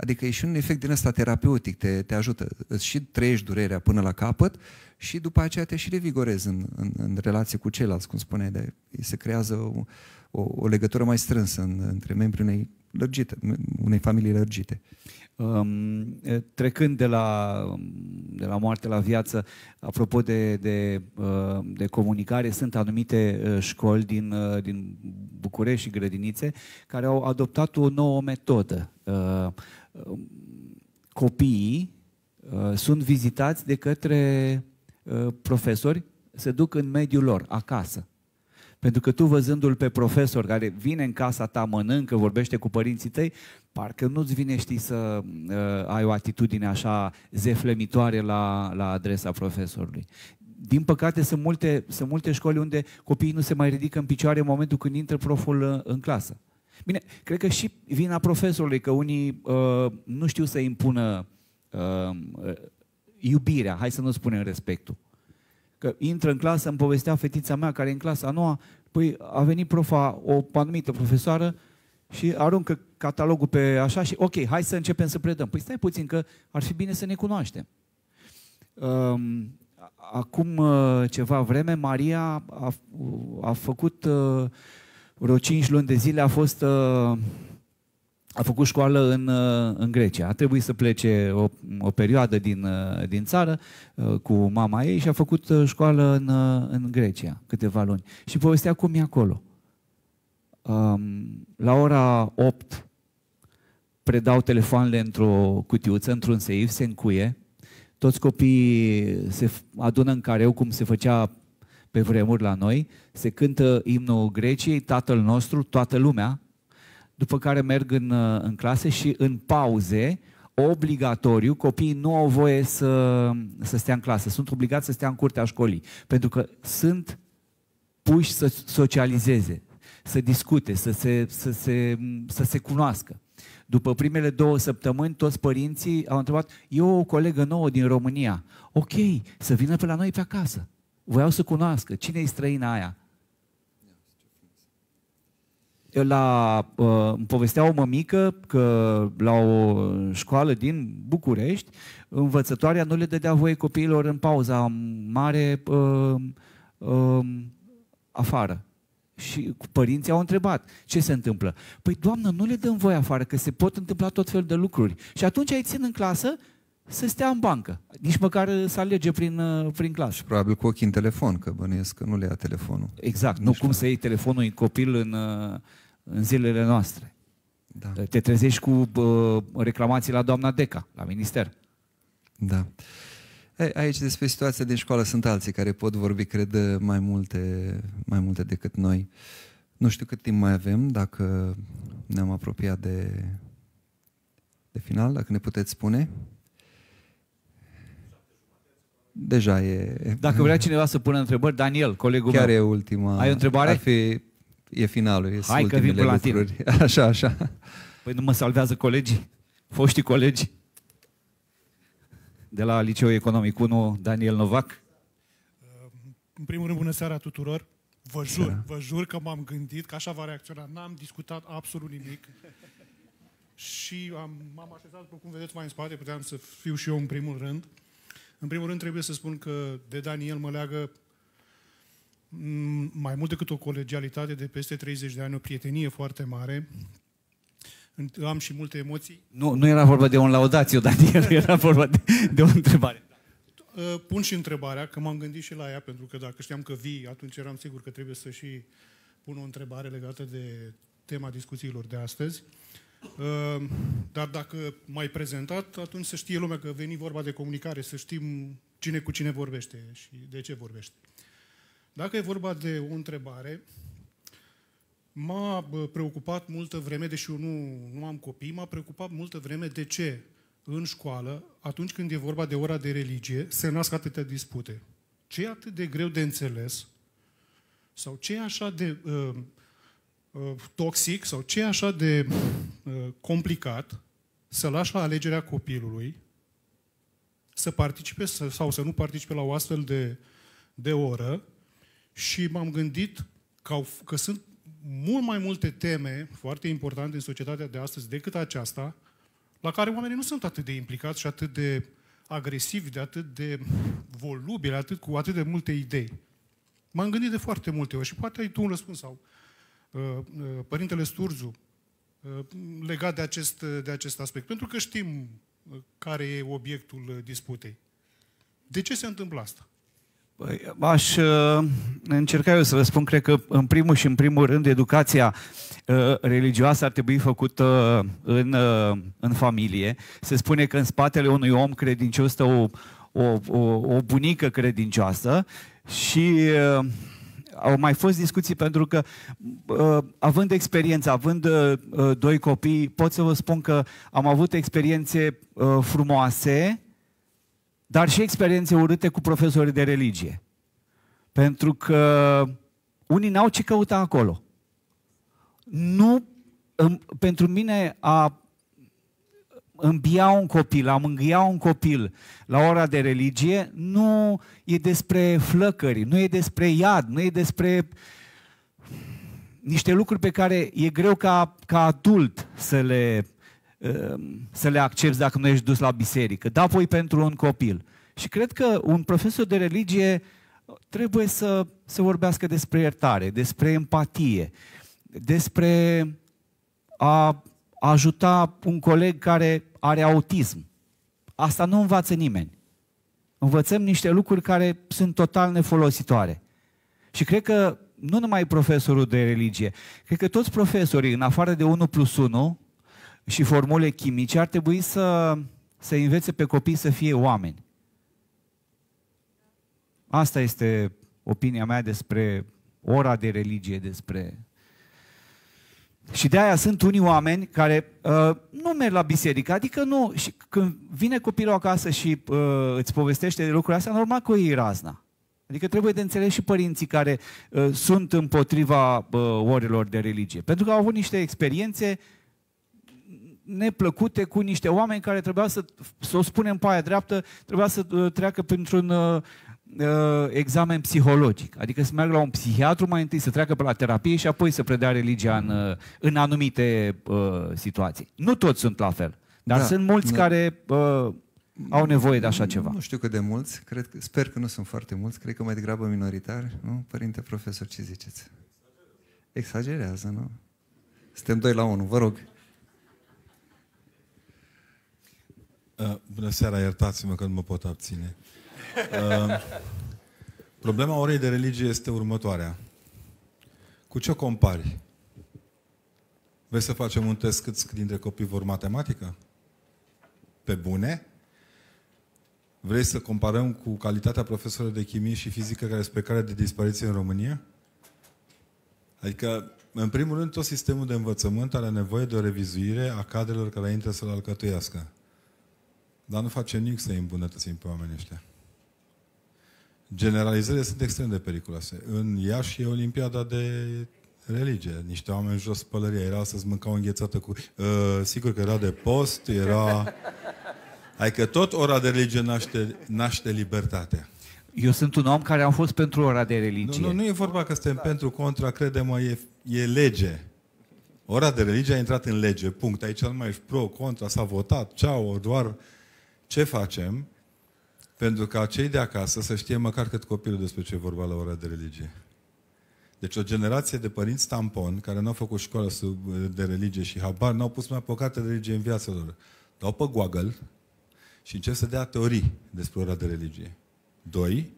Adică e și un efect din ăsta terapeutic, te, te ajută. Îți și trăiești durerea până la capăt și după aceea te și revigorezi în, în, în relație cu ceilalți, cum spuneai, de, se creează o, o, o legătură mai strânsă în, între membrii unei, lărgite, unei familii lărgite. Um, trecând de la, de la moarte la viață, apropo de, de, uh, de comunicare, sunt anumite uh, școli din, uh, din București și grădinițe care au adoptat o nouă metodă copiii uh, sunt vizitați de către uh, profesori, se duc în mediul lor, acasă. Pentru că tu văzându-l pe profesor care vine în casa ta, mănâncă, vorbește cu părinții tăi, parcă nu-ți vine, știi, să uh, ai o atitudine așa zeflemitoare la, la adresa profesorului. Din păcate, sunt multe, sunt multe școli unde copiii nu se mai ridică în picioare în momentul când intră proful uh, în clasă. Uh, Bine, cred că și vina profesorului, că unii uh, nu știu să impună uh, uh, iubirea, hai să nu spunem respectul. Că intră în clasă, îmi povestea fetița mea care e în clasa noua, păi a venit profa, o anumită profesoară, și aruncă catalogul pe așa și ok, hai să începem să predăm. Păi stai puțin că ar fi bine să ne cunoaștem. Um, acum uh, ceva vreme Maria a, a făcut uh, vreo 5 luni de zile a fost uh, a făcut școală în, uh, în Grecia. A trebuit să plece o, o perioadă din, uh, din țară cu mama ei și a făcut școală în, în Grecia câteva luni. Și povestea cum e acolo. Um, la ora 8 predau telefoanele într-o cutiuță, într-un seif, se încuie. Toți copiii se adună în careu, cum se făcea pe vremuri la noi, se cântă imnul Greciei, Tatăl nostru, toată lumea, după care merg în, uh, în clase și în pauze, obligatoriu, copiii nu au voie să, să stea în clasă, sunt obligați să stea în curtea școlii, pentru că sunt puși să socializeze, să discute, să se, să se, să se cunoască. După primele două săptămâni, toți părinții au întrebat, eu o colegă nouă din România, ok, să vină pe la noi pe acasă. Voiau să cunoască cine e străina aia. La, uh, îmi povestea o mămică că la o școală din București, învățătoarea nu le dădea voie copiilor în pauza mare uh, uh, afară. Și părinții au întrebat ce se întâmplă. Păi, doamnă, nu le dăm voie afară, că se pot întâmpla tot fel de lucruri. Și atunci ai țin în clasă să stea în bancă, nici măcar uh, să alege prin, uh, prin clasă. Și probabil cu ochii în telefon, că bănuiesc că nu le ia telefonul. Exact, nu cum să iei telefonul în copil în, uh, în zilele noastre. Da. Te trezești cu bă, reclamații la doamna Deca, la minister. Da. Aici despre situația din școală sunt alții care pot vorbi, cred, mai multe, mai multe decât noi. Nu știu cât timp mai avem, dacă ne-am apropiat de, de final, dacă ne puteți spune deja e... Dacă vrea cineva să pună întrebări, Daniel, colegul Chiar meu. Chiar e ultima. Ai o întrebare? Ar fi, e finalul, e Hai că vin la tine. Așa, așa. Păi nu mă salvează colegii, foștii colegi de la Liceul Economic 1, Daniel Novac. În primul rând, bună seara tuturor. Vă jur, seara. vă jur că m-am gândit că așa va reacționa. N-am discutat absolut nimic. și am, m-am așezat, după cum vedeți mai în spate, puteam să fiu și eu în primul rând. Uh, în primul rând trebuie să spun că de Daniel mă leagă mm, mai mult decât o colegialitate de peste 30 de ani, o prietenie foarte mare. Am și multe emoții. Nu, nu era vorba de un laudațiu, Daniel, era vorba de, de o întrebare. Ă, pun și întrebarea, că m-am gândit și la ea, pentru că dacă știam că vii, atunci eram sigur că trebuie să și pun o întrebare legată de tema discuțiilor de astăzi. Uh, Ehm, dar dacă mai prezentat, atunci să știe lumea că veni vorba de comunicare, să știm cine cu cine vorbește și de ce vorbește. Dacă e vorba de o întrebare, m-a preocupat multă vreme, deși eu nu, nu am copii, m-a preocupat multă vreme de ce în școală, atunci când e vorba de ora de religie, se nasc atâtea dispute. Ce e atât de greu de înțeles? Sau ce e așa de uh, Uh, toxic sau ce e așa de uh, complicat să lași la alegerea copilului să participe sau să nu participe la o astfel de, de oră și m-am gândit că, au, că sunt mult mai multe teme foarte importante în societatea de astăzi decât aceasta, la care oamenii nu sunt atât de implicați și atât de agresivi, de atât de volubili, atât, cu atât de multe idei. M-am gândit de foarte multe ori și poate ai tu un răspuns sau Uh, uh, Părintele Sturzu, uh, legat de acest, de acest aspect. Pentru că știm care e obiectul disputei. De ce se întâmplă asta? Păi, aș încerca eu să răspund. Cred că, în primul și în primul rând, educația religioasă ar trebui făcută în, în familie. Se spune că în spatele unui om credincios stă o, o, o, o bunică credincioasă și... Uh, au mai fost discuții pentru că, având experiență, având ă, ă, doi copii, pot să vă spun că am avut experiențe ă, frumoase, dar și experiențe urâte cu profesori de religie. Pentru că unii n-au ce căuta acolo. Nu, pentru mine a îmbia un copil, a mângâia un copil la ora de religie, nu e despre flăcări, nu e despre iad, nu e despre niște lucruri pe care e greu ca, ca adult să le, um, să le accepti dacă nu ești dus la biserică. Da, voi pentru un copil. Și cred că un profesor de religie trebuie să, se vorbească despre iertare, despre empatie, despre a ajuta un coleg care are autism. Asta nu învață nimeni. Învățăm niște lucruri care sunt total nefolositoare. Și cred că nu numai profesorul de religie, cred că toți profesorii, în afară de 1 plus 1 și formule chimice, ar trebui să, să învețe pe copii să fie oameni. Asta este opinia mea despre ora de religie, despre și de aia sunt unii oameni care uh, nu merg la biserică, adică nu, și când vine copilul acasă și uh, îți povestește de lucrurile astea, normal că ei razna. Adică trebuie de înțeles și părinții care uh, sunt împotriva uh, orelor de religie. Pentru că au avut niște experiențe neplăcute cu niște oameni care trebuia să, să o spunem pe aia dreaptă, trebuia să uh, treacă printr-un uh, uh, examen psihologic, adică să meargă la un psihiatru mai întâi, să treacă pe la terapie și apoi să predea religia în, uh, în anumite uh, situații. Nu toți sunt la fel, dar da, sunt mulți da. care uh, au nevoie de așa ceva. Nu știu cât de mulți, cred că, sper că nu sunt foarte mulți, cred că mai degrabă minoritari, nu? Părinte profesor, ce ziceți? Exagerează, nu? Suntem doi la unul, vă rog. Uh, bună seara, iertați-mă că nu mă pot abține. Ehm, problema orei de religie este următoarea. Cu ce o compari? Vrei să facem un test câți dintre copii vor matematică? Pe bune? Vrei să comparăm cu calitatea profesorilor de chimie și fizică care sunt pe care de dispariție în România? Adică, în primul rând, tot sistemul de învățământ are nevoie de o revizuire a cadrelor care intră să-l alcătuiască. Dar nu face nimic să îi îmbunătățim pe oamenii ăștia. Generalizările sunt extrem de periculoase. În Iași e Olimpiada de religie. Niște oameni jos pălăria. Era să-ți mâncau înghețată cu... Uh, sigur că era de post, era... Adică tot ora de religie naște, naște libertatea. Eu sunt un om care am fost pentru ora de religie. Nu, nu, nu e vorba că suntem da. pentru, contra, crede-mă, e, e lege. Ora de religie a intrat în lege, punct. Aici nu mai ești pro, contra, s-a votat, ceau, doar ce facem pentru ca cei de acasă să știe măcar cât copilul despre ce e vorba la ora de religie. Deci o generație de părinți tampon care nu au făcut școală de religie și habar n-au pus mai păcate de religie în viața lor. Dau pe Google și încep să dea teorii despre ora de religie. Doi,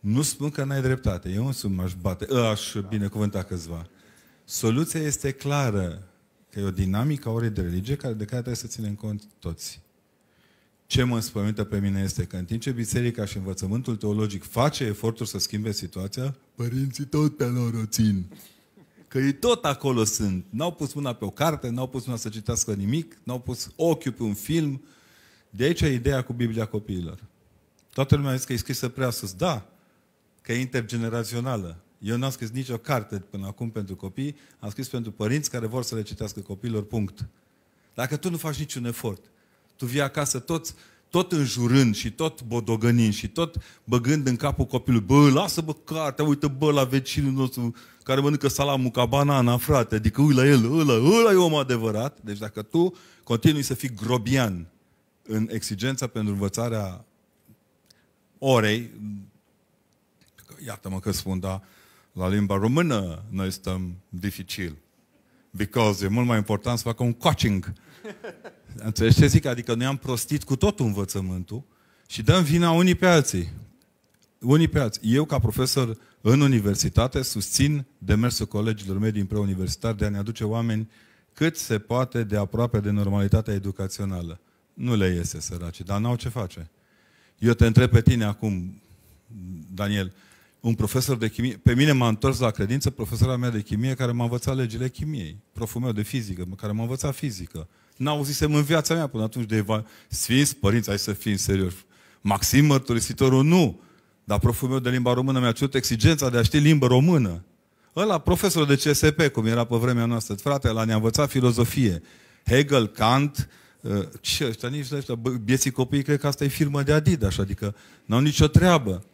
nu spun că n-ai dreptate. Eu însumi m-aș bate, ă, aș binecuvânta câțiva. Soluția este clară că e o dinamică a orei de religie de care trebuie să ținem cont toți. Ce mă înspământă pe mine este că în timp ce biserica și învățământul teologic face eforturi să schimbe situația, părinții tot pe lor o țin. Că ei tot acolo sunt. N-au pus mâna pe o carte, n-au pus mâna să citească nimic, n-au pus ochiul pe un film. De aici e ideea cu Biblia copiilor. Toată lumea a zis că e scrisă prea sus. Da, că e intergenerațională. Eu n-am scris nicio carte până acum pentru copii, am scris pentru părinți care vor să le citească copiilor, punct. Dacă tu nu faci niciun efort, tu vii acasă tot, tot înjurând și tot bodogănind și tot băgând în capul copilului, bă, lasă bă cartea, uite bă la vecinul nostru care mănâncă salamul ca banana, frate, adică uite la el, ăla, ăla e om adevărat. Deci dacă tu continui să fii grobian în exigența pentru învățarea orei, iartă-mă că spun, da, la limba română noi stăm dificil. Because e mult mai important să facă un coaching Înțelegi ce zic? Adică noi am prostit cu tot învățământul și dăm vina unii pe alții. Unii pe alții. Eu, ca profesor în universitate, susțin demersul colegilor mei din preuniversitar de a ne aduce oameni cât se poate de aproape de normalitatea educațională. Nu le iese săraci, dar n-au ce face. Eu te întreb pe tine acum, Daniel, un profesor de chimie, pe mine m-a întors la credință profesora mea de chimie care m-a învățat legile chimiei, proful meu de fizică, care m-a învățat fizică n-auzisem în viața mea până atunci de eva... Sfinți părinți, hai să în serios. Maxim Mărturisitorul, nu. Dar proful meu de limba română mi-a cerut exigența de a ști limba română. Ăla, profesor de CSP, cum era pe vremea noastră, frate, la ne-a învățat filozofie. Hegel, Kant, uh, ce ăștia, nici ăștia, bieții copiii, cred că asta e firmă de Adidas, adică n-au nicio treabă.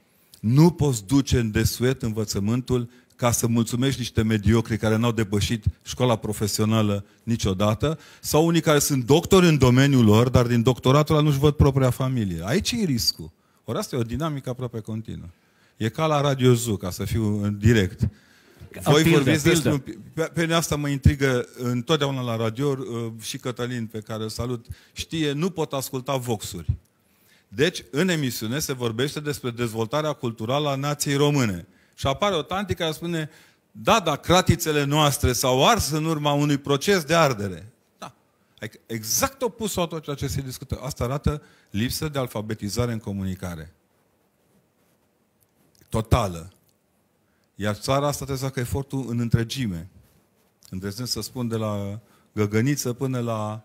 Nu poți duce în desuet învățământul ca să mulțumești niște mediocri care n-au depășit școala profesională niciodată, sau unii care sunt doctori în domeniul lor, dar din doctoratul ăla nu-și văd propria familie. Aici e riscul. Ori asta e o dinamică aproape continuă. E ca la Radio Zoo, ca să fiu în direct. Voi pildă, vorbiți pildă. despre... Pe, pe asta mă intrigă întotdeauna la radio uh, și Cătălin, pe care îl salut, știe, nu pot asculta voxuri. Deci, în emisiune se vorbește despre dezvoltarea culturală a nației române. Și apare o tanti care spune, da, da, cratițele noastre s-au ars în urma unui proces de ardere. Da. Adică exact opusul a tot ceea ce se discută. Asta arată lipsă de alfabetizare în comunicare. Totală. Iar țara asta trebuie să facă efortul în întregime. Îndrăznesc să spun de la găgăniță până la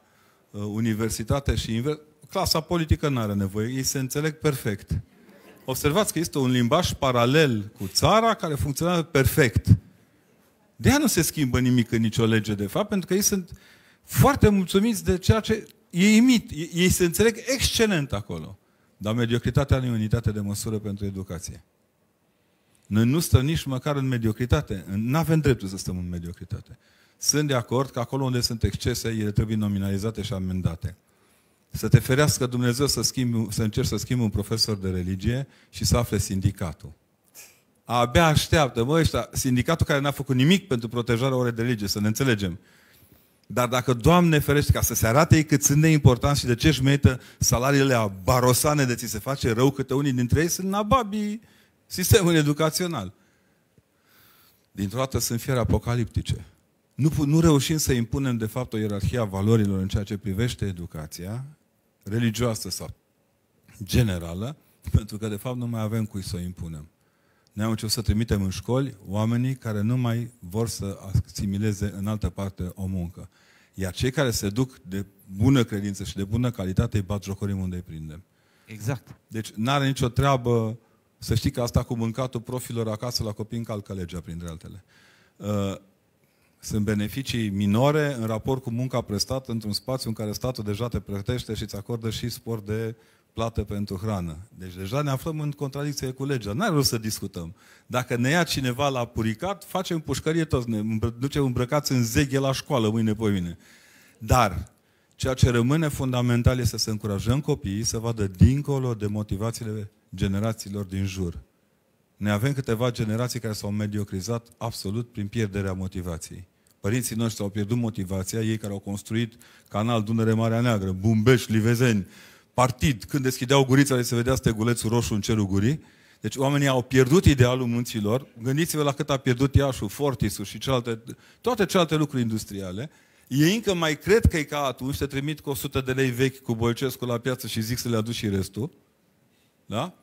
uh, universitate și invers. Clasa politică nu are nevoie. Ei se înțeleg perfect observați că este un limbaj paralel cu țara care funcționează perfect. De aia nu se schimbă nimic în nicio lege, de fapt, pentru că ei sunt foarte mulțumiți de ceea ce ei imit. Ei se înțeleg excelent acolo. Dar mediocritatea nu e unitate de măsură pentru educație. Noi nu stăm nici măcar în mediocritate. Nu avem dreptul să stăm în mediocritate. Sunt de acord că acolo unde sunt excese, ele trebuie nominalizate și amendate. Să te ferească Dumnezeu să, schimbi, să încerci să schimbi un profesor de religie și să afle sindicatul. Abia așteaptă, mă, ăștia, sindicatul care n-a făcut nimic pentru protejarea orei de religie, să ne înțelegem. Dar dacă, Doamne ferește, ca să se arate ei cât sunt de important și de ce își merită salariile a barosane de ți se face rău, câte unii dintre ei sunt nababii sistemul educațional. Dintr-o dată sunt fiere apocaliptice. Nu, nu reușim să impunem, de fapt, o ierarhie a valorilor în ceea ce privește educația religioasă sau generală, pentru că de fapt nu mai avem cui să o impunem. Ne am început să trimitem în școli oamenii care nu mai vor să asimileze în altă parte o muncă. Iar cei care se duc de bună credință și de bună calitate îi bat jocorim unde îi prindem. Exact. Deci nu are nicio treabă să știi că asta cu mâncatul profilor acasă la copii încalcă legea, printre altele. Uh, sunt beneficii minore în raport cu munca prestată într-un spațiu în care statul deja te plătește și îți acordă și spor de plată pentru hrană. Deci deja ne aflăm în contradicție cu legea. n ar să discutăm. Dacă ne ia cineva la puricat, facem pușcărie toți, ne ducem îmbrăcați în zeghe la școală mâine pe mine. Dar ceea ce rămâne fundamental este să încurajăm copiii să vadă dincolo de motivațiile generațiilor din jur. Ne avem câteva generații care s-au mediocrizat absolut prin pierderea motivației. Părinții noștri au pierdut motivația, ei care au construit canal Dunăre Marea Neagră, Bumbeș, Livezeni, partid, când deschideau gurița, se vedea stegulețul roșu în cerul gurii. Deci oamenii au pierdut idealul munților. Gândiți-vă la cât a pierdut Iașul, Fortisul și celelalte, toate celelalte lucruri industriale. Ei încă mai cred că e ca atunci, te trimit cu 100 de lei vechi cu Bolcescu la piață și zic să le aduci și restul. Da?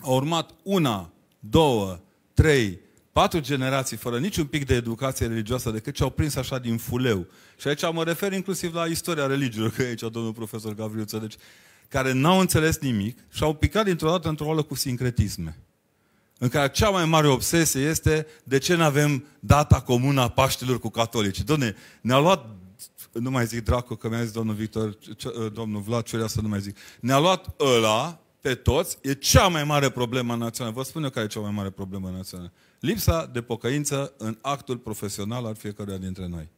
Au urmat una, două, trei, patru generații fără niciun pic de educație religioasă decât ce au prins așa din fuleu. Și aici mă refer inclusiv la istoria religiilor, că aici domnul profesor Gavriuță, deci, care n-au înțeles nimic și au picat dintr-o dată într-o oală cu sincretisme. În care cea mai mare obsesie este de ce nu avem data comună a Paștilor cu catolici. Doamne, ne-a luat nu mai zic dracu, că mi-a zis domnul Victor, domnul Vlad Ciurea să nu mai zic. Ne-a luat ăla pe toți, e cea mai mare problemă națională. Vă spun eu care e cea mai mare problemă națională. Lipsa de pocăință în actul profesional al fiecăruia dintre noi.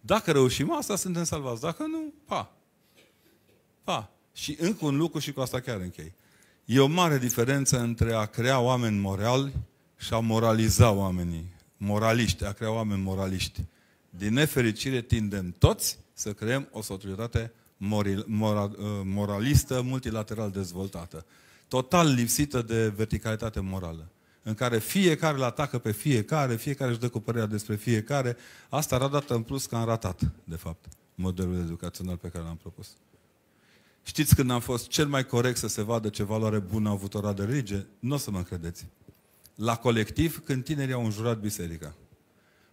Dacă reușim asta, suntem salvați. Dacă nu, pa. Pa. Și încă un lucru și cu asta chiar închei. E o mare diferență între a crea oameni morali și a moraliza oamenii. Moraliști, a crea oameni moraliști. Din nefericire tindem toți să creăm o societate uh, moralistă, multilateral dezvoltată. Total lipsită de verticalitate morală în care fiecare îl atacă pe fiecare, fiecare își dă cu părerea despre fiecare. Asta era dată în plus că am ratat, de fapt, modelul educațional pe care l-am propus. Știți când am fost cel mai corect să se vadă ce valoare bună a avut ora de religie? Nu o să mă credeți. La colectiv, când tinerii au înjurat biserica.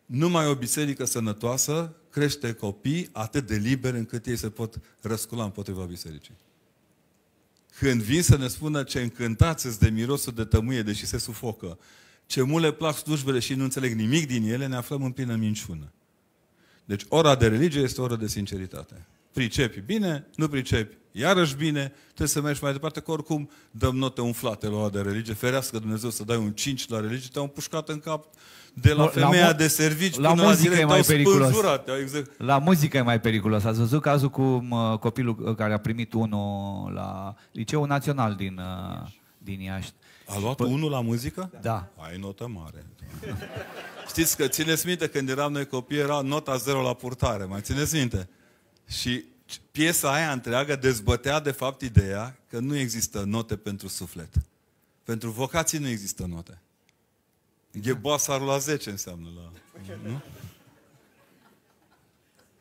Numai o biserică sănătoasă crește copii atât de liberi încât ei se pot răscula împotriva bisericii. Când vin să ne spună ce încântați de mirosul de tămâie, deși se sufocă, ce mule plac slujbele și nu înțeleg nimic din ele, ne aflăm în plină minciună. Deci ora de religie este ora de sinceritate. Pricepi bine, nu pricepi iarăși bine, trebuie să mergi mai departe, că oricum dăm note umflate la de religie. Ferească Dumnezeu să dai un 5 la religie, te-au împușcat în cap de la, la femeia de servici la până la e mai periculos. Exact. La muzică e mai periculos. Ați văzut cazul cu copilul uh, care a primit unul la Liceul Național din, uh, din Iași. A luat P- unul la muzică? Da. da. Ai notă mare. Știți că țineți minte când eram noi copii era nota zero la purtare, mai țineți minte? Și piesa aia întreagă dezbătea de fapt ideea că nu există note pentru suflet. Pentru vocații nu există note. Ghebasar da. la 10 înseamnă la... Nu?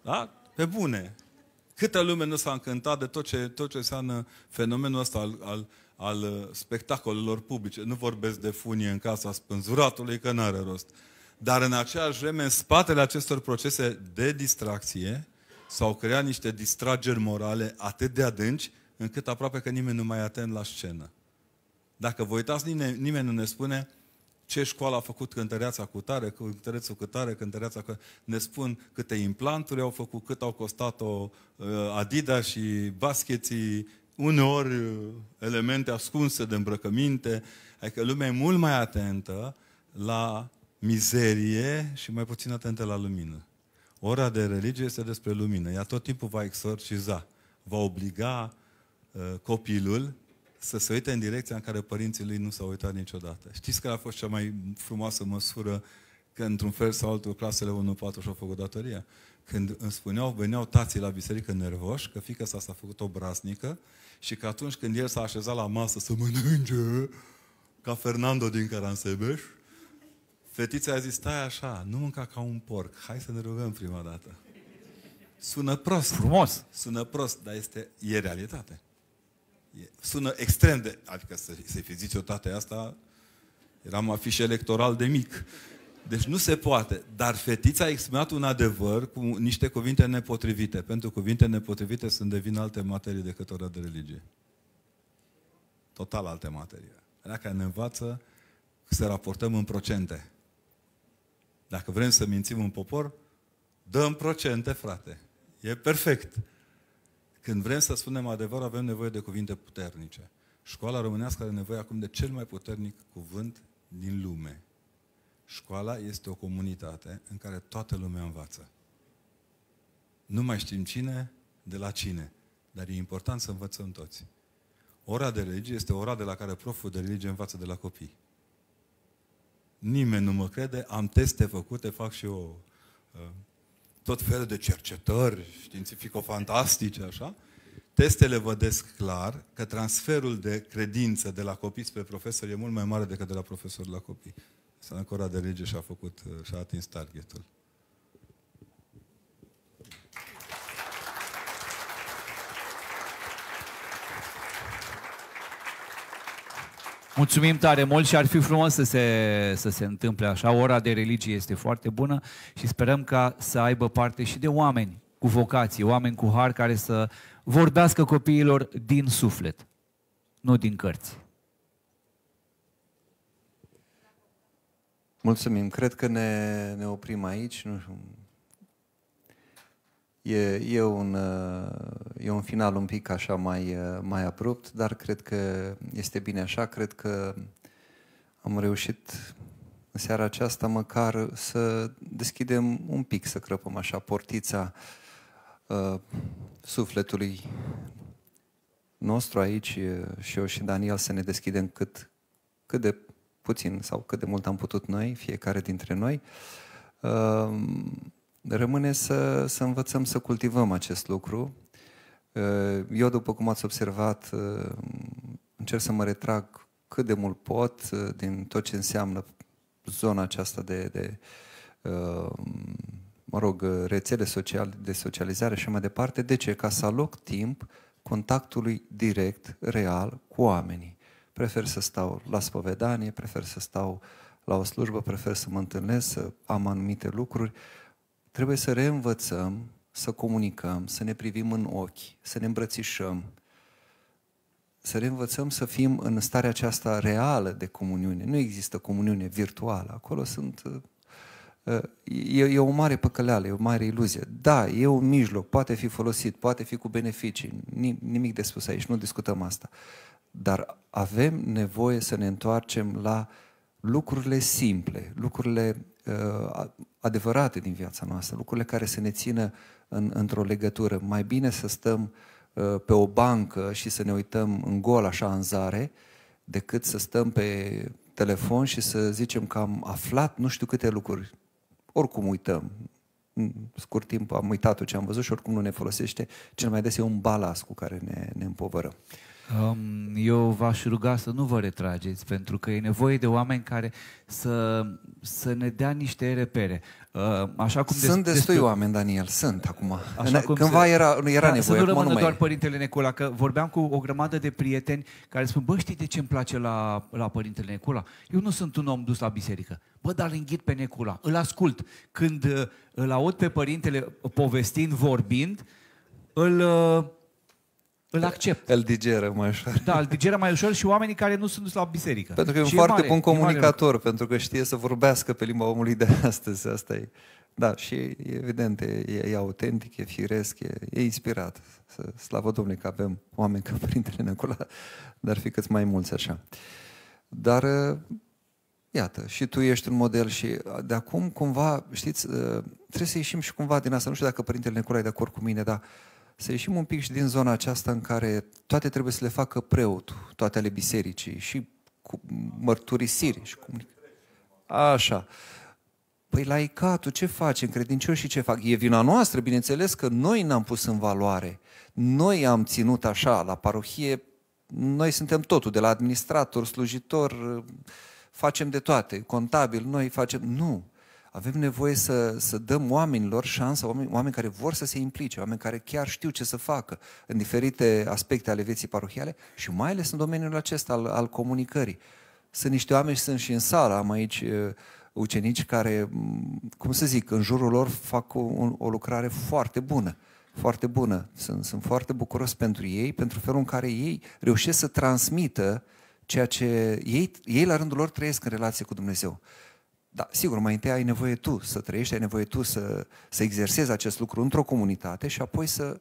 Da? Pe bune. Câtă lume nu s-a încântat de tot ce, tot ce înseamnă fenomenul ăsta al, al, al uh, spectacolelor publice. Nu vorbesc de funie în casa spânzuratului, că n-are rost. Dar în aceeași vreme, în spatele acestor procese de distracție, s-au creat niște distrageri morale atât de adânci, încât aproape că nimeni nu mai atent la scenă. Dacă vă uitați, nimeni, nimeni nu ne spune ce școală a făcut cântăreața cu tare, cântărețul cu tare, cântăreața cu... Ne spun câte implanturi au făcut, cât au costat o uh, Adidas și bascheții, uneori uh, elemente ascunse de îmbrăcăminte. Adică lumea e mult mai atentă la mizerie și mai puțin atentă la lumină. Ora de religie este despre lumină. Ea tot timpul va exorciza, va obliga uh, copilul să se uite în direcția în care părinții lui nu s-au uitat niciodată. Știți că a fost cea mai frumoasă măsură că într-un fel sau altul clasele 1-4 și-au făcut datoria? Când îmi spuneau, veneau tații la biserică nervoși că fica sa s-a făcut o brasnică și că atunci când el s-a așezat la masă să mănânce ca Fernando din Caransebeș, Fetița a zis, stai așa, nu mânca ca un porc, hai să ne rugăm prima dată. Sună prost. Frumos. Sună prost, dar este, e realitate. E, sună extrem de... Adică să, să fi zis o tată asta, eram afiș electoral de mic. Deci nu se poate. Dar fetița a exprimat un adevăr cu niște cuvinte nepotrivite. Pentru cuvinte nepotrivite sunt devin alte materii decât ora de religie. Total alte materii. care ne învață să raportăm în procente. Dacă vrem să mințim un popor, dăm procente, frate. E perfect. Când vrem să spunem adevăr, avem nevoie de cuvinte puternice. Școala românească are nevoie acum de cel mai puternic cuvânt din lume. Școala este o comunitate în care toată lumea învață. Nu mai știm cine, de la cine, dar e important să învățăm toți. Ora de religie este ora de la care proful de religie învață de la copii nimeni nu mă crede, am teste făcute, fac și eu uh, tot felul de cercetări științifico-fantastice, așa. Testele vădesc clar că transferul de credință de la copii spre profesori e mult mai mare decât de la profesori la copii. S-a încorat de lege și-a făcut, uh, și-a atins targetul. Mulțumim tare mult și ar fi frumos să se, să se întâmple așa. Ora de religie este foarte bună și sperăm ca să aibă parte și de oameni cu vocație, oameni cu har care să vorbească copiilor din suflet, nu din cărți. Mulțumim. Cred că ne, ne oprim aici. Nu știu, E, e, un, uh, e un final un pic așa mai, uh, mai abrupt, dar cred că este bine așa. Cred că am reușit în seara aceasta măcar să deschidem un pic, să crăpăm așa portița uh, sufletului nostru aici uh, și eu și Daniel să ne deschidem cât, cât de puțin sau cât de mult am putut noi, fiecare dintre noi. Uh, Rămâne să, să învățăm să cultivăm acest lucru. Eh, eu, după cum ați observat, eh, încerc să mă retrag cât de mult pot eh, din tot ce înseamnă zona aceasta de, de mă rog, rețele sociale, de socializare și mai departe. De ce? Ca să aloc timp contactului direct, real, cu oamenii. Prefer să stau la spovedanie, prefer să stau la o slujbă, prefer să mă întâlnesc, să am anumite lucruri, Trebuie să reînvățăm, să comunicăm, să ne privim în ochi, să ne îmbrățișăm, să reînvățăm să fim în starea aceasta reală de comuniune. Nu există comuniune virtuală. Acolo sunt uh, uh, E, e o mare păcăleală, e o mare iluzie. Da, e un mijloc, poate fi folosit, poate fi cu beneficii, nimic de spus aici, nu discutăm asta. Dar avem nevoie să ne întoarcem la uh, lucrurile simple, lucrurile uh, adevărate din viața noastră, lucrurile care să ne țină în, într-o legătură. Mai bine să stăm uh, pe o bancă și să ne uităm în gol, așa, în zare, decât să stăm pe telefon și să zicem că am aflat nu știu câte lucruri. Oricum uităm. În scurt timp am uitat ce am văzut și oricum nu ne folosește. Cel mai des e un balas cu care ne, ne împovărăm. Um, eu v-aș ruga să nu vă retrageți, pentru că e nevoie de oameni care să, să ne dea niște repere. Uh, așa cum sunt des, destui despre... oameni, Daniel, sunt acum. Așa cum Cândva se... era, era da, nevoie, Să nu rămână doar e. Părintele Necula, că vorbeam cu o grămadă de prieteni care spun, bă, știi de ce îmi place la, la Părintele Necula? Eu nu sunt un om dus la biserică. Bă, dar îl înghit pe Necula, îl ascult. Când uh, îl aud pe Părintele povestind, vorbind, îl uh, îl accept. Îl digeră mai ușor. Da, îl digeră mai ușor și oamenii care nu sunt la biserică. Pentru că e un foarte mare, bun comunicator, pentru că știe să vorbească pe limba omului de astăzi, asta e. Da, și evident, e, e autentic, e firesc, e, e inspirat. Slavă Domnului că avem oameni ca Părintele Necula, dar fi câți mai mulți așa. Dar, ă, iată, și tu ești un model și ă, de acum, cumva, știți, ă, trebuie să ieșim și cumva din asta. Nu știu dacă Părintele Necula e de acord cu mine, dar să ieșim un pic și din zona aceasta în care toate trebuie să le facă preotul, toate ale bisericii și cu mărturisiri și cum. Așa. Păi laicatul ce face? credincioșii ce fac? E vina noastră, bineînțeles că noi n-am pus în valoare. Noi am ținut așa, la parohie, noi suntem totul, de la administrator, slujitor, facem de toate, contabil, noi facem... Nu! Avem nevoie să, să dăm oamenilor șansa, oameni, oameni care vor să se implice, oameni care chiar știu ce să facă în diferite aspecte ale vieții parohiale și mai ales în domeniul acesta al, al comunicării. Sunt niște oameni, sunt și în sală, am aici uh, ucenici care, mm, cum să zic, în jurul lor fac o, o lucrare foarte bună foarte bună. Sunt, sunt foarte bucuros pentru ei, pentru felul în care ei reușesc să transmită ceea ce ei, ei la rândul lor trăiesc în relație cu Dumnezeu. Da, sigur, mai întâi ai nevoie tu să trăiești, ai nevoie tu să, să exersezi acest lucru într-o comunitate și apoi să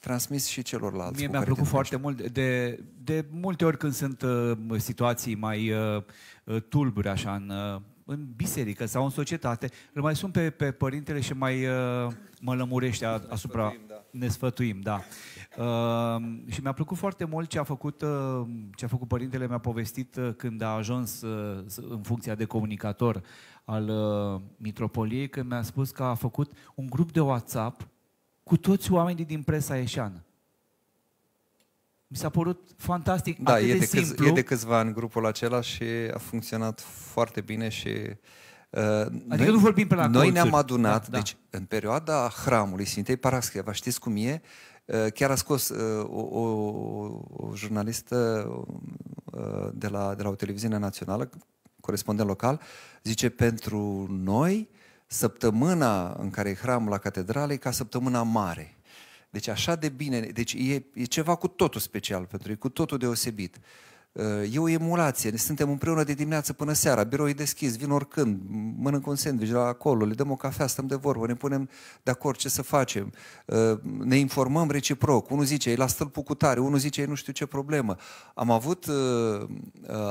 transmiți și celorlalți. Mie mi-a plăcut foarte mult. De, de multe ori când sunt uh, situații mai uh, uh tulburi așa în, uh, în biserică sau în societate, îl mai sunt pe, pe părintele și mai uh, mă lămurește a, asupra... Sfătuim, da. Ne sfătuim, da. Uh, și mi-a plăcut foarte mult ce a făcut, uh, ce a făcut părintele, mi-a povestit uh, când a ajuns uh, în funcția de comunicator al uh, mitropoliei, când mi-a spus că a făcut un grup de WhatsApp cu toți oamenii din presa eșeană. Mi s-a părut fantastic, da, atât e de, de simplu. e de câțiva în grupul acela și a funcționat foarte bine și... Uh, adică noi, nu vorbim pe la Noi colțuri. ne-am adunat, da, da. deci în perioada hramului Sfintei Parascheva, știți cum e? Uh, chiar a scos uh, o, o, o jurnalistă uh, de, la, de la o televiziune națională, corespondent local, zice, pentru noi, săptămâna în care e hramul la catedrală e ca săptămâna mare. Deci așa de bine, deci e, e ceva cu totul special pentru ei, cu totul deosebit. E o emulație, ne suntem împreună de dimineață până seara, birou e deschis, vin oricând, mănânc un sandwich la acolo, le dăm o cafea, stăm de vorbă, ne punem de acord ce să facem, ne informăm reciproc, unul zice, e la stâlpul cu tare, unul zice, e nu știu ce problemă. Am avut uh, uh,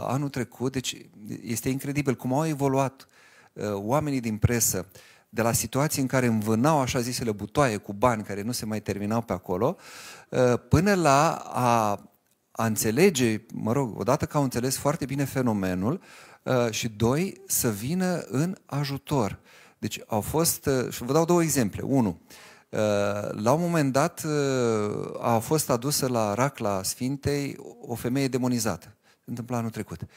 anul trecut, deci este incredibil cum au evoluat uh, oamenii din presă, de la situații în care învânau așa zisele butoaie cu bani care nu se mai terminau pe acolo, ă, până la a, a înțelege, mă rog, odată că au înțeles foarte bine fenomenul ă, și doi, să vină în ajutor. Deci au fost, ă, și vă dau două exemple. Unu, la un moment dat a fost adusă la Racla Sfintei o femeie demonizată. Se întâmpla anul trecut. Uh,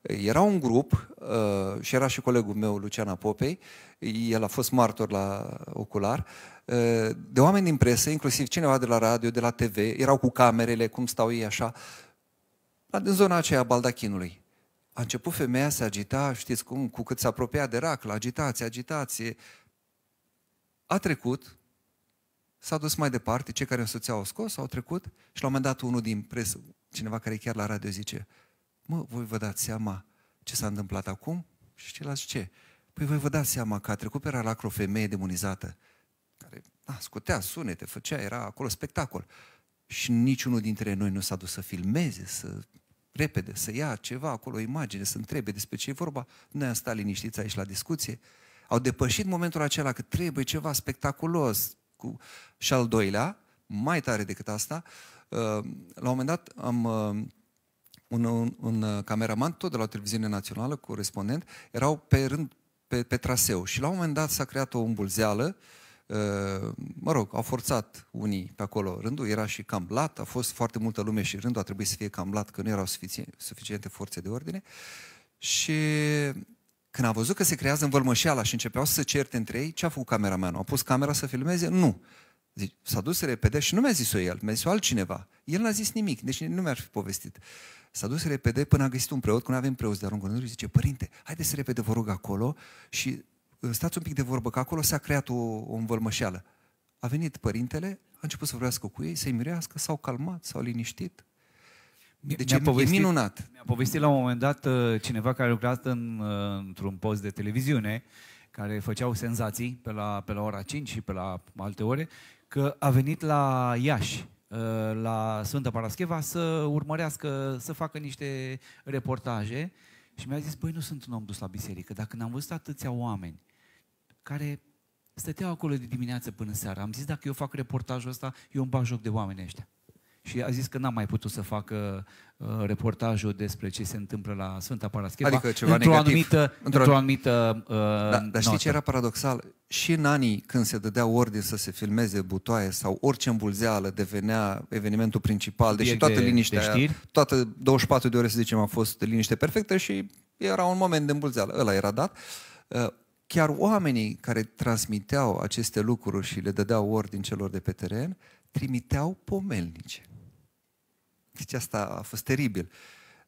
era un grup, uh, și era și colegul meu, Luciana Popei, el a fost martor la ocular, uh, de oameni din presă, inclusiv cineva de la radio, de la TV, erau cu camerele, cum stau ei așa, în zona aceea a baldachinului. A început femeia să agita, știți cum, cu cât se apropia de la agitație, agitație. A trecut, s-a dus mai departe, cei care însuțeau au scos, au trecut și la un moment dat unul din presă, cineva care e chiar la radio, zice, mă, voi vă dați seama ce s-a întâmplat acum? Și ceilalți ce? Păi voi vă dați seama că a trecut pe ralacru o femeie demonizată, care a, scotea sunete, făcea, era acolo spectacol. Și niciunul dintre noi nu s-a dus să filmeze, să repede, să ia ceva acolo, o imagine, să întrebe despre ce e vorba. Noi am stat liniștiți aici la discuție. Au depășit momentul acela că trebuie ceva spectaculos. Cu... Și al doilea, mai tare decât asta, uh, la un moment dat am uh, un, un, un uh, cameraman, tot de la televiziune națională, corespondent, erau pe rând, pe, pe traseu. Și la un moment dat s-a creat o umbulzeală, uh, mă rog, au forțat unii pe acolo rândul, era și cam blat, a fost foarte multă lume și rândul a trebuit să fie cam blat, că nu erau suficiente forțe de ordine. Și când a văzut că se creează învălmășeala și începeau să se certe între ei, ce a făcut cameramanul? A pus camera să filmeze? Nu. Zic, s-a dus repede și nu mi-a zis-o el, mi-a zis-o altcineva. El n-a zis nimic, deci nu mi-ar fi povestit. Uh, S-a dus repede până a găsit un preot, Când avem preot, de-a lungul zice, părinte, haideți repede, vă rog, acolo și uh, stați un pic de vorbă, că acolo s-a creat o, o învălmășeală. A venit părintele, a început să vorbească cu ei, să-i mirească, s-au calmat, s-au liniștit. Deci mi-a povestit, e minunat. Mi-a povestit la un moment dat uh, cineva care a lucrat în, uh, într-un post de televiziune, care făceau senzații pe la, pe la ora 5 și pe la alte ore, că a venit la Iași Uh, la Sfânta Parascheva să urmărească, să facă niște reportaje și mi-a zis, păi nu sunt un om dus la biserică, dacă n-am văzut atâția oameni care stăteau acolo de dimineață până seara, am zis, dacă eu fac reportajul ăsta, eu îmi bag joc de oameni ăștia și a zis că n-a mai putut să facă uh, reportajul despre ce se întâmplă la Sfânta Parascheva adică ceva într-o negativ. anumită, într-o, într anumită uh, da, Dar știi notă. ce era paradoxal? Și în anii când se dădea ordine să se filmeze butoaie sau orice îmbulzeală devenea evenimentul principal, deși de, toată liniștea, de toată 24 de ore să zicem a fost liniște perfectă și era un moment de îmbulzeală, ăla era dat, uh, chiar oamenii care transmiteau aceste lucruri și le dădeau ordin celor de pe teren, trimiteau pomelnice. Zice, asta a fost teribil.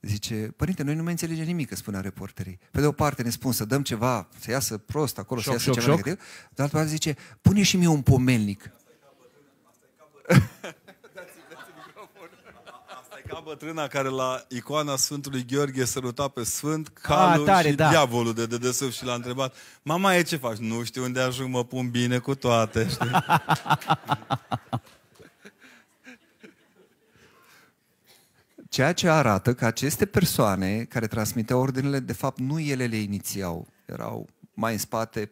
Zice, părinte, noi nu mai înțelegem nimic, că spunea reporterii. Pe de o parte ne spun să dăm ceva, să iasă prost acolo, șoc, să iasă șoc, ceva șoc. negativ. De altă parte zice, pune și mie un pomelnic. ca bătrâna care la icoana Sfântului Gheorghe săruta pe Sfânt, calul A, tare, și da. diavolul de dedesubt și l-a întrebat Mama, e ce faci? Nu știu unde ajung, mă pun bine cu toate. Știi? Ceea ce arată că aceste persoane care transmiteau ordinele, de fapt, nu ele le inițiau. Erau mai în spate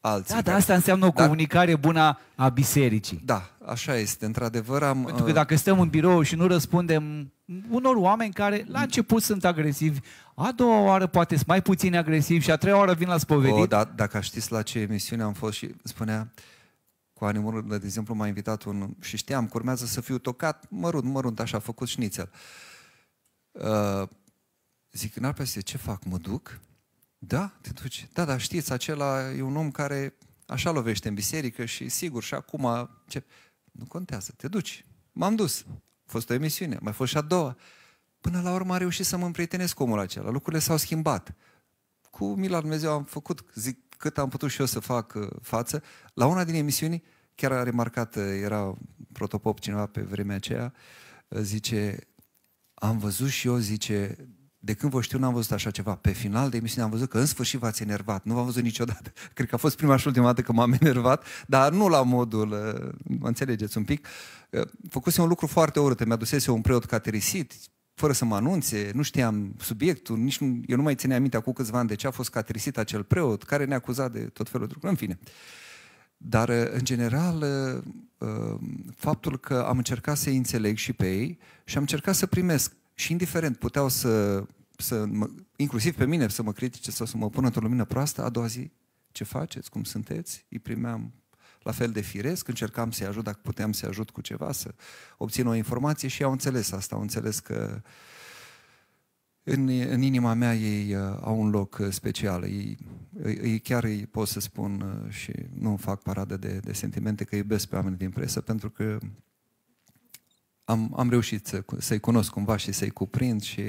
alții. Da, dar asta înseamnă o dar... comunicare bună a bisericii. Da, așa este. Într-adevăr am... Pentru că uh, dacă stăm în birou și nu răspundem unor oameni care la început sunt agresivi, a doua oară poate sunt mai puțin agresivi și a treia oară vin la spovedit. O, da, dacă știți la ce emisiune am fost și spunea cu animul, de exemplu, m-a invitat un... și știam că urmează să fiu tocat mărunt, mărunt, așa, făcut șnițel. Uh, Uh, zic, n-ar peste, ce fac, mă duc? Da, te duci. Da, dar știți, acela e un om care așa lovește în biserică și sigur și acum... Ce... Nu contează, te duci. M-am dus. A fost o emisiune, mai fost și a doua. Până la urmă am reușit să mă împrietenesc cu omul acela. Lucrurile s-au schimbat. Cu mila Dumnezeu am făcut, zic, cât am putut și eu să fac uh, față. La una din emisiuni, chiar a remarcat, uh, era protopop cineva pe vremea aceea, zice, am văzut și eu, zice, de când vă știu, n-am văzut așa ceva. Pe final de emisiune am văzut că în sfârșit v-ați enervat. Nu v-am văzut niciodată. Cred că a fost prima și ultima dată că m-am enervat, dar nu la modul, uh, mă înțelegeți un pic. Uh, făcuse un lucru foarte urât. mi a dusese un preot caterisit, fără să mă anunțe, nu știam subiectul, nici nu, eu nu mai țineam minte acum câțiva ani de ce a fost caterisit acel preot, care ne acuza de tot felul de lucruri. În fine. Uh, dar, uh, în general, uh, uh, faptul că am încercat să-i înțeleg și pe ei și am încercat să primesc. Și indiferent, puteau să, să mă, inclusiv pe mine, să mă critice sau să mă pună într-o lumină proastă, a doua zi, ce faceți, cum sunteți? Îi primeam la fel de firesc, încercam să-i ajut dacă puteam să-i ajut cu ceva, să obțin o informație și au înțeles asta, au înțeles că uh, în, în inima mea ei uh, au un loc uh, special. Ei, ei chiar îi pot să spun uh, și nu fac paradă de, de sentimente că iubesc pe oamenii din presă pentru că am, am reușit să, să-i cunosc cumva și să-i cuprind și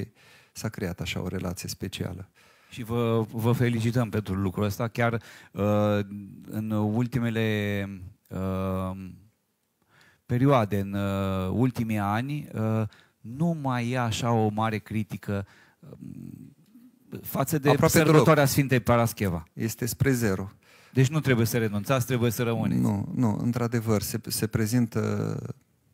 s-a creat așa o relație specială. Și vă, vă felicităm pentru lucrul ăsta. Chiar uh, în ultimele uh, perioade, în uh, ultimii ani, uh, nu mai e așa o mare critică uh, față de Aproape sărbătoarea deloc. Sfintei Parascheva. Este spre zero. Deci nu trebuie să renunțați, trebuie să rămâneți. Nu, nu, într-adevăr, se, se prezintă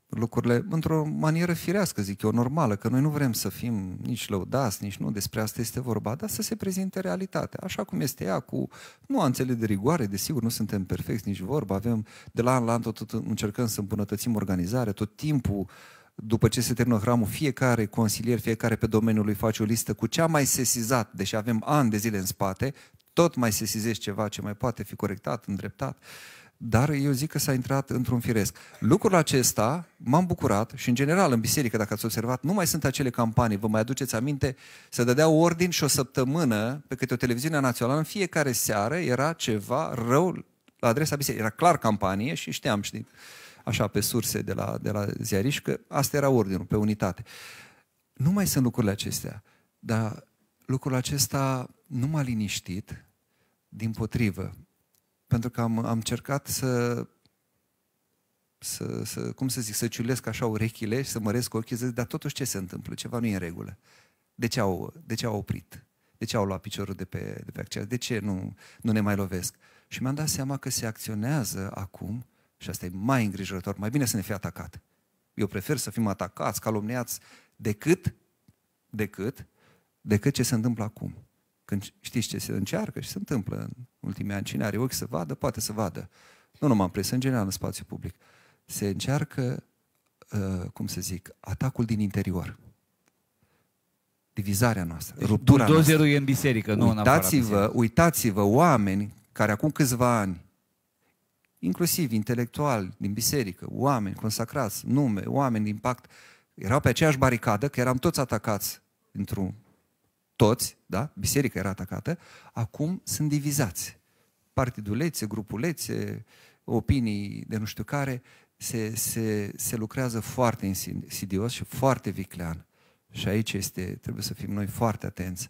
lucrurile într-o manieră firească, zic eu, normală, că noi nu vrem să fim nici lăudați, nici nu, despre asta este vorba, dar să se prezinte realitatea, așa cum este ea, cu nuanțele de rigoare, desigur, nu suntem perfecți nici vorba, avem, de la an la an tot, tot încercăm să îmbunătățim organizarea, tot timpul uh, după ce se termină hramul, fiecare consilier, fiecare pe domeniul lui face o listă cu cea mai sesizat, deși avem ani de zile în spate, tot mai sesizezi ceva ce mai poate fi corectat, îndreptat, dar eu zic că s-a intrat într-un firesc. Lucrul acesta m-am bucurat și în general în biserică, dacă ați observat, nu mai sunt acele campanii, vă mai aduceți aminte, să dădea ordin și o săptămână pe câte o televiziune națională, în fiecare seară era ceva rău la adresa bisericii. Era clar campanie și știam, știi, așa pe surse de la, de la ziariști, că asta era ordinul, pe unitate. Nu mai sunt lucrurile acestea, dar lucrul acesta nu m-a liniștit, din potrivă, pentru că am, am cercat să, să, să, cum să zic, să ciulesc așa urechile și să măresc ochii, zic, dar totuși ce se întâmplă? Ceva nu e în regulă. De ce au, de ce au oprit? De ce au luat piciorul de pe, de pe acces? De ce nu, nu ne mai lovesc? Și mi-am dat seama că se acționează acum și asta e mai îngrijorător. Mai bine să ne fie atacat. Eu prefer să fim atacați, calomniați, decât, decât, decât ce se întâmplă acum. Când știți ce se încearcă și se întâmplă în ultimii ani, cine are ochi să vadă, poate să vadă. Nu numai în presă, în general, în spațiu public. Se încearcă, uh, cum să zic, atacul din interior. Divizarea noastră, deci, ruptura noastră. e în biserică, nu uitați-vă, în biserică. Uitați-vă, oameni care acum câțiva ani inclusiv intelectuali din biserică, oameni consacrați, nume, oameni de impact, erau pe aceeași baricadă, că eram toți atacați într-un toți, da? biserica era atacată, acum sunt divizați. Partidulețe, grupulețe, opinii de nu știu care, se, se, se lucrează foarte insidios și foarte viclean. Și aici este, trebuie să fim noi foarte atenți.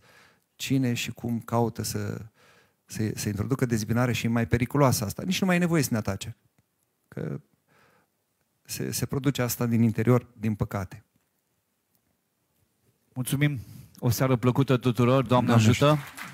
Cine și cum caută să se, se introducă dezbinare și mai periculoasă asta. Nici nu mai e nevoie să ne atace. Că se, se produce asta din interior, din păcate. Mulțumim! O seară plăcută tuturor! Doamne, Doamne ajută! ajută.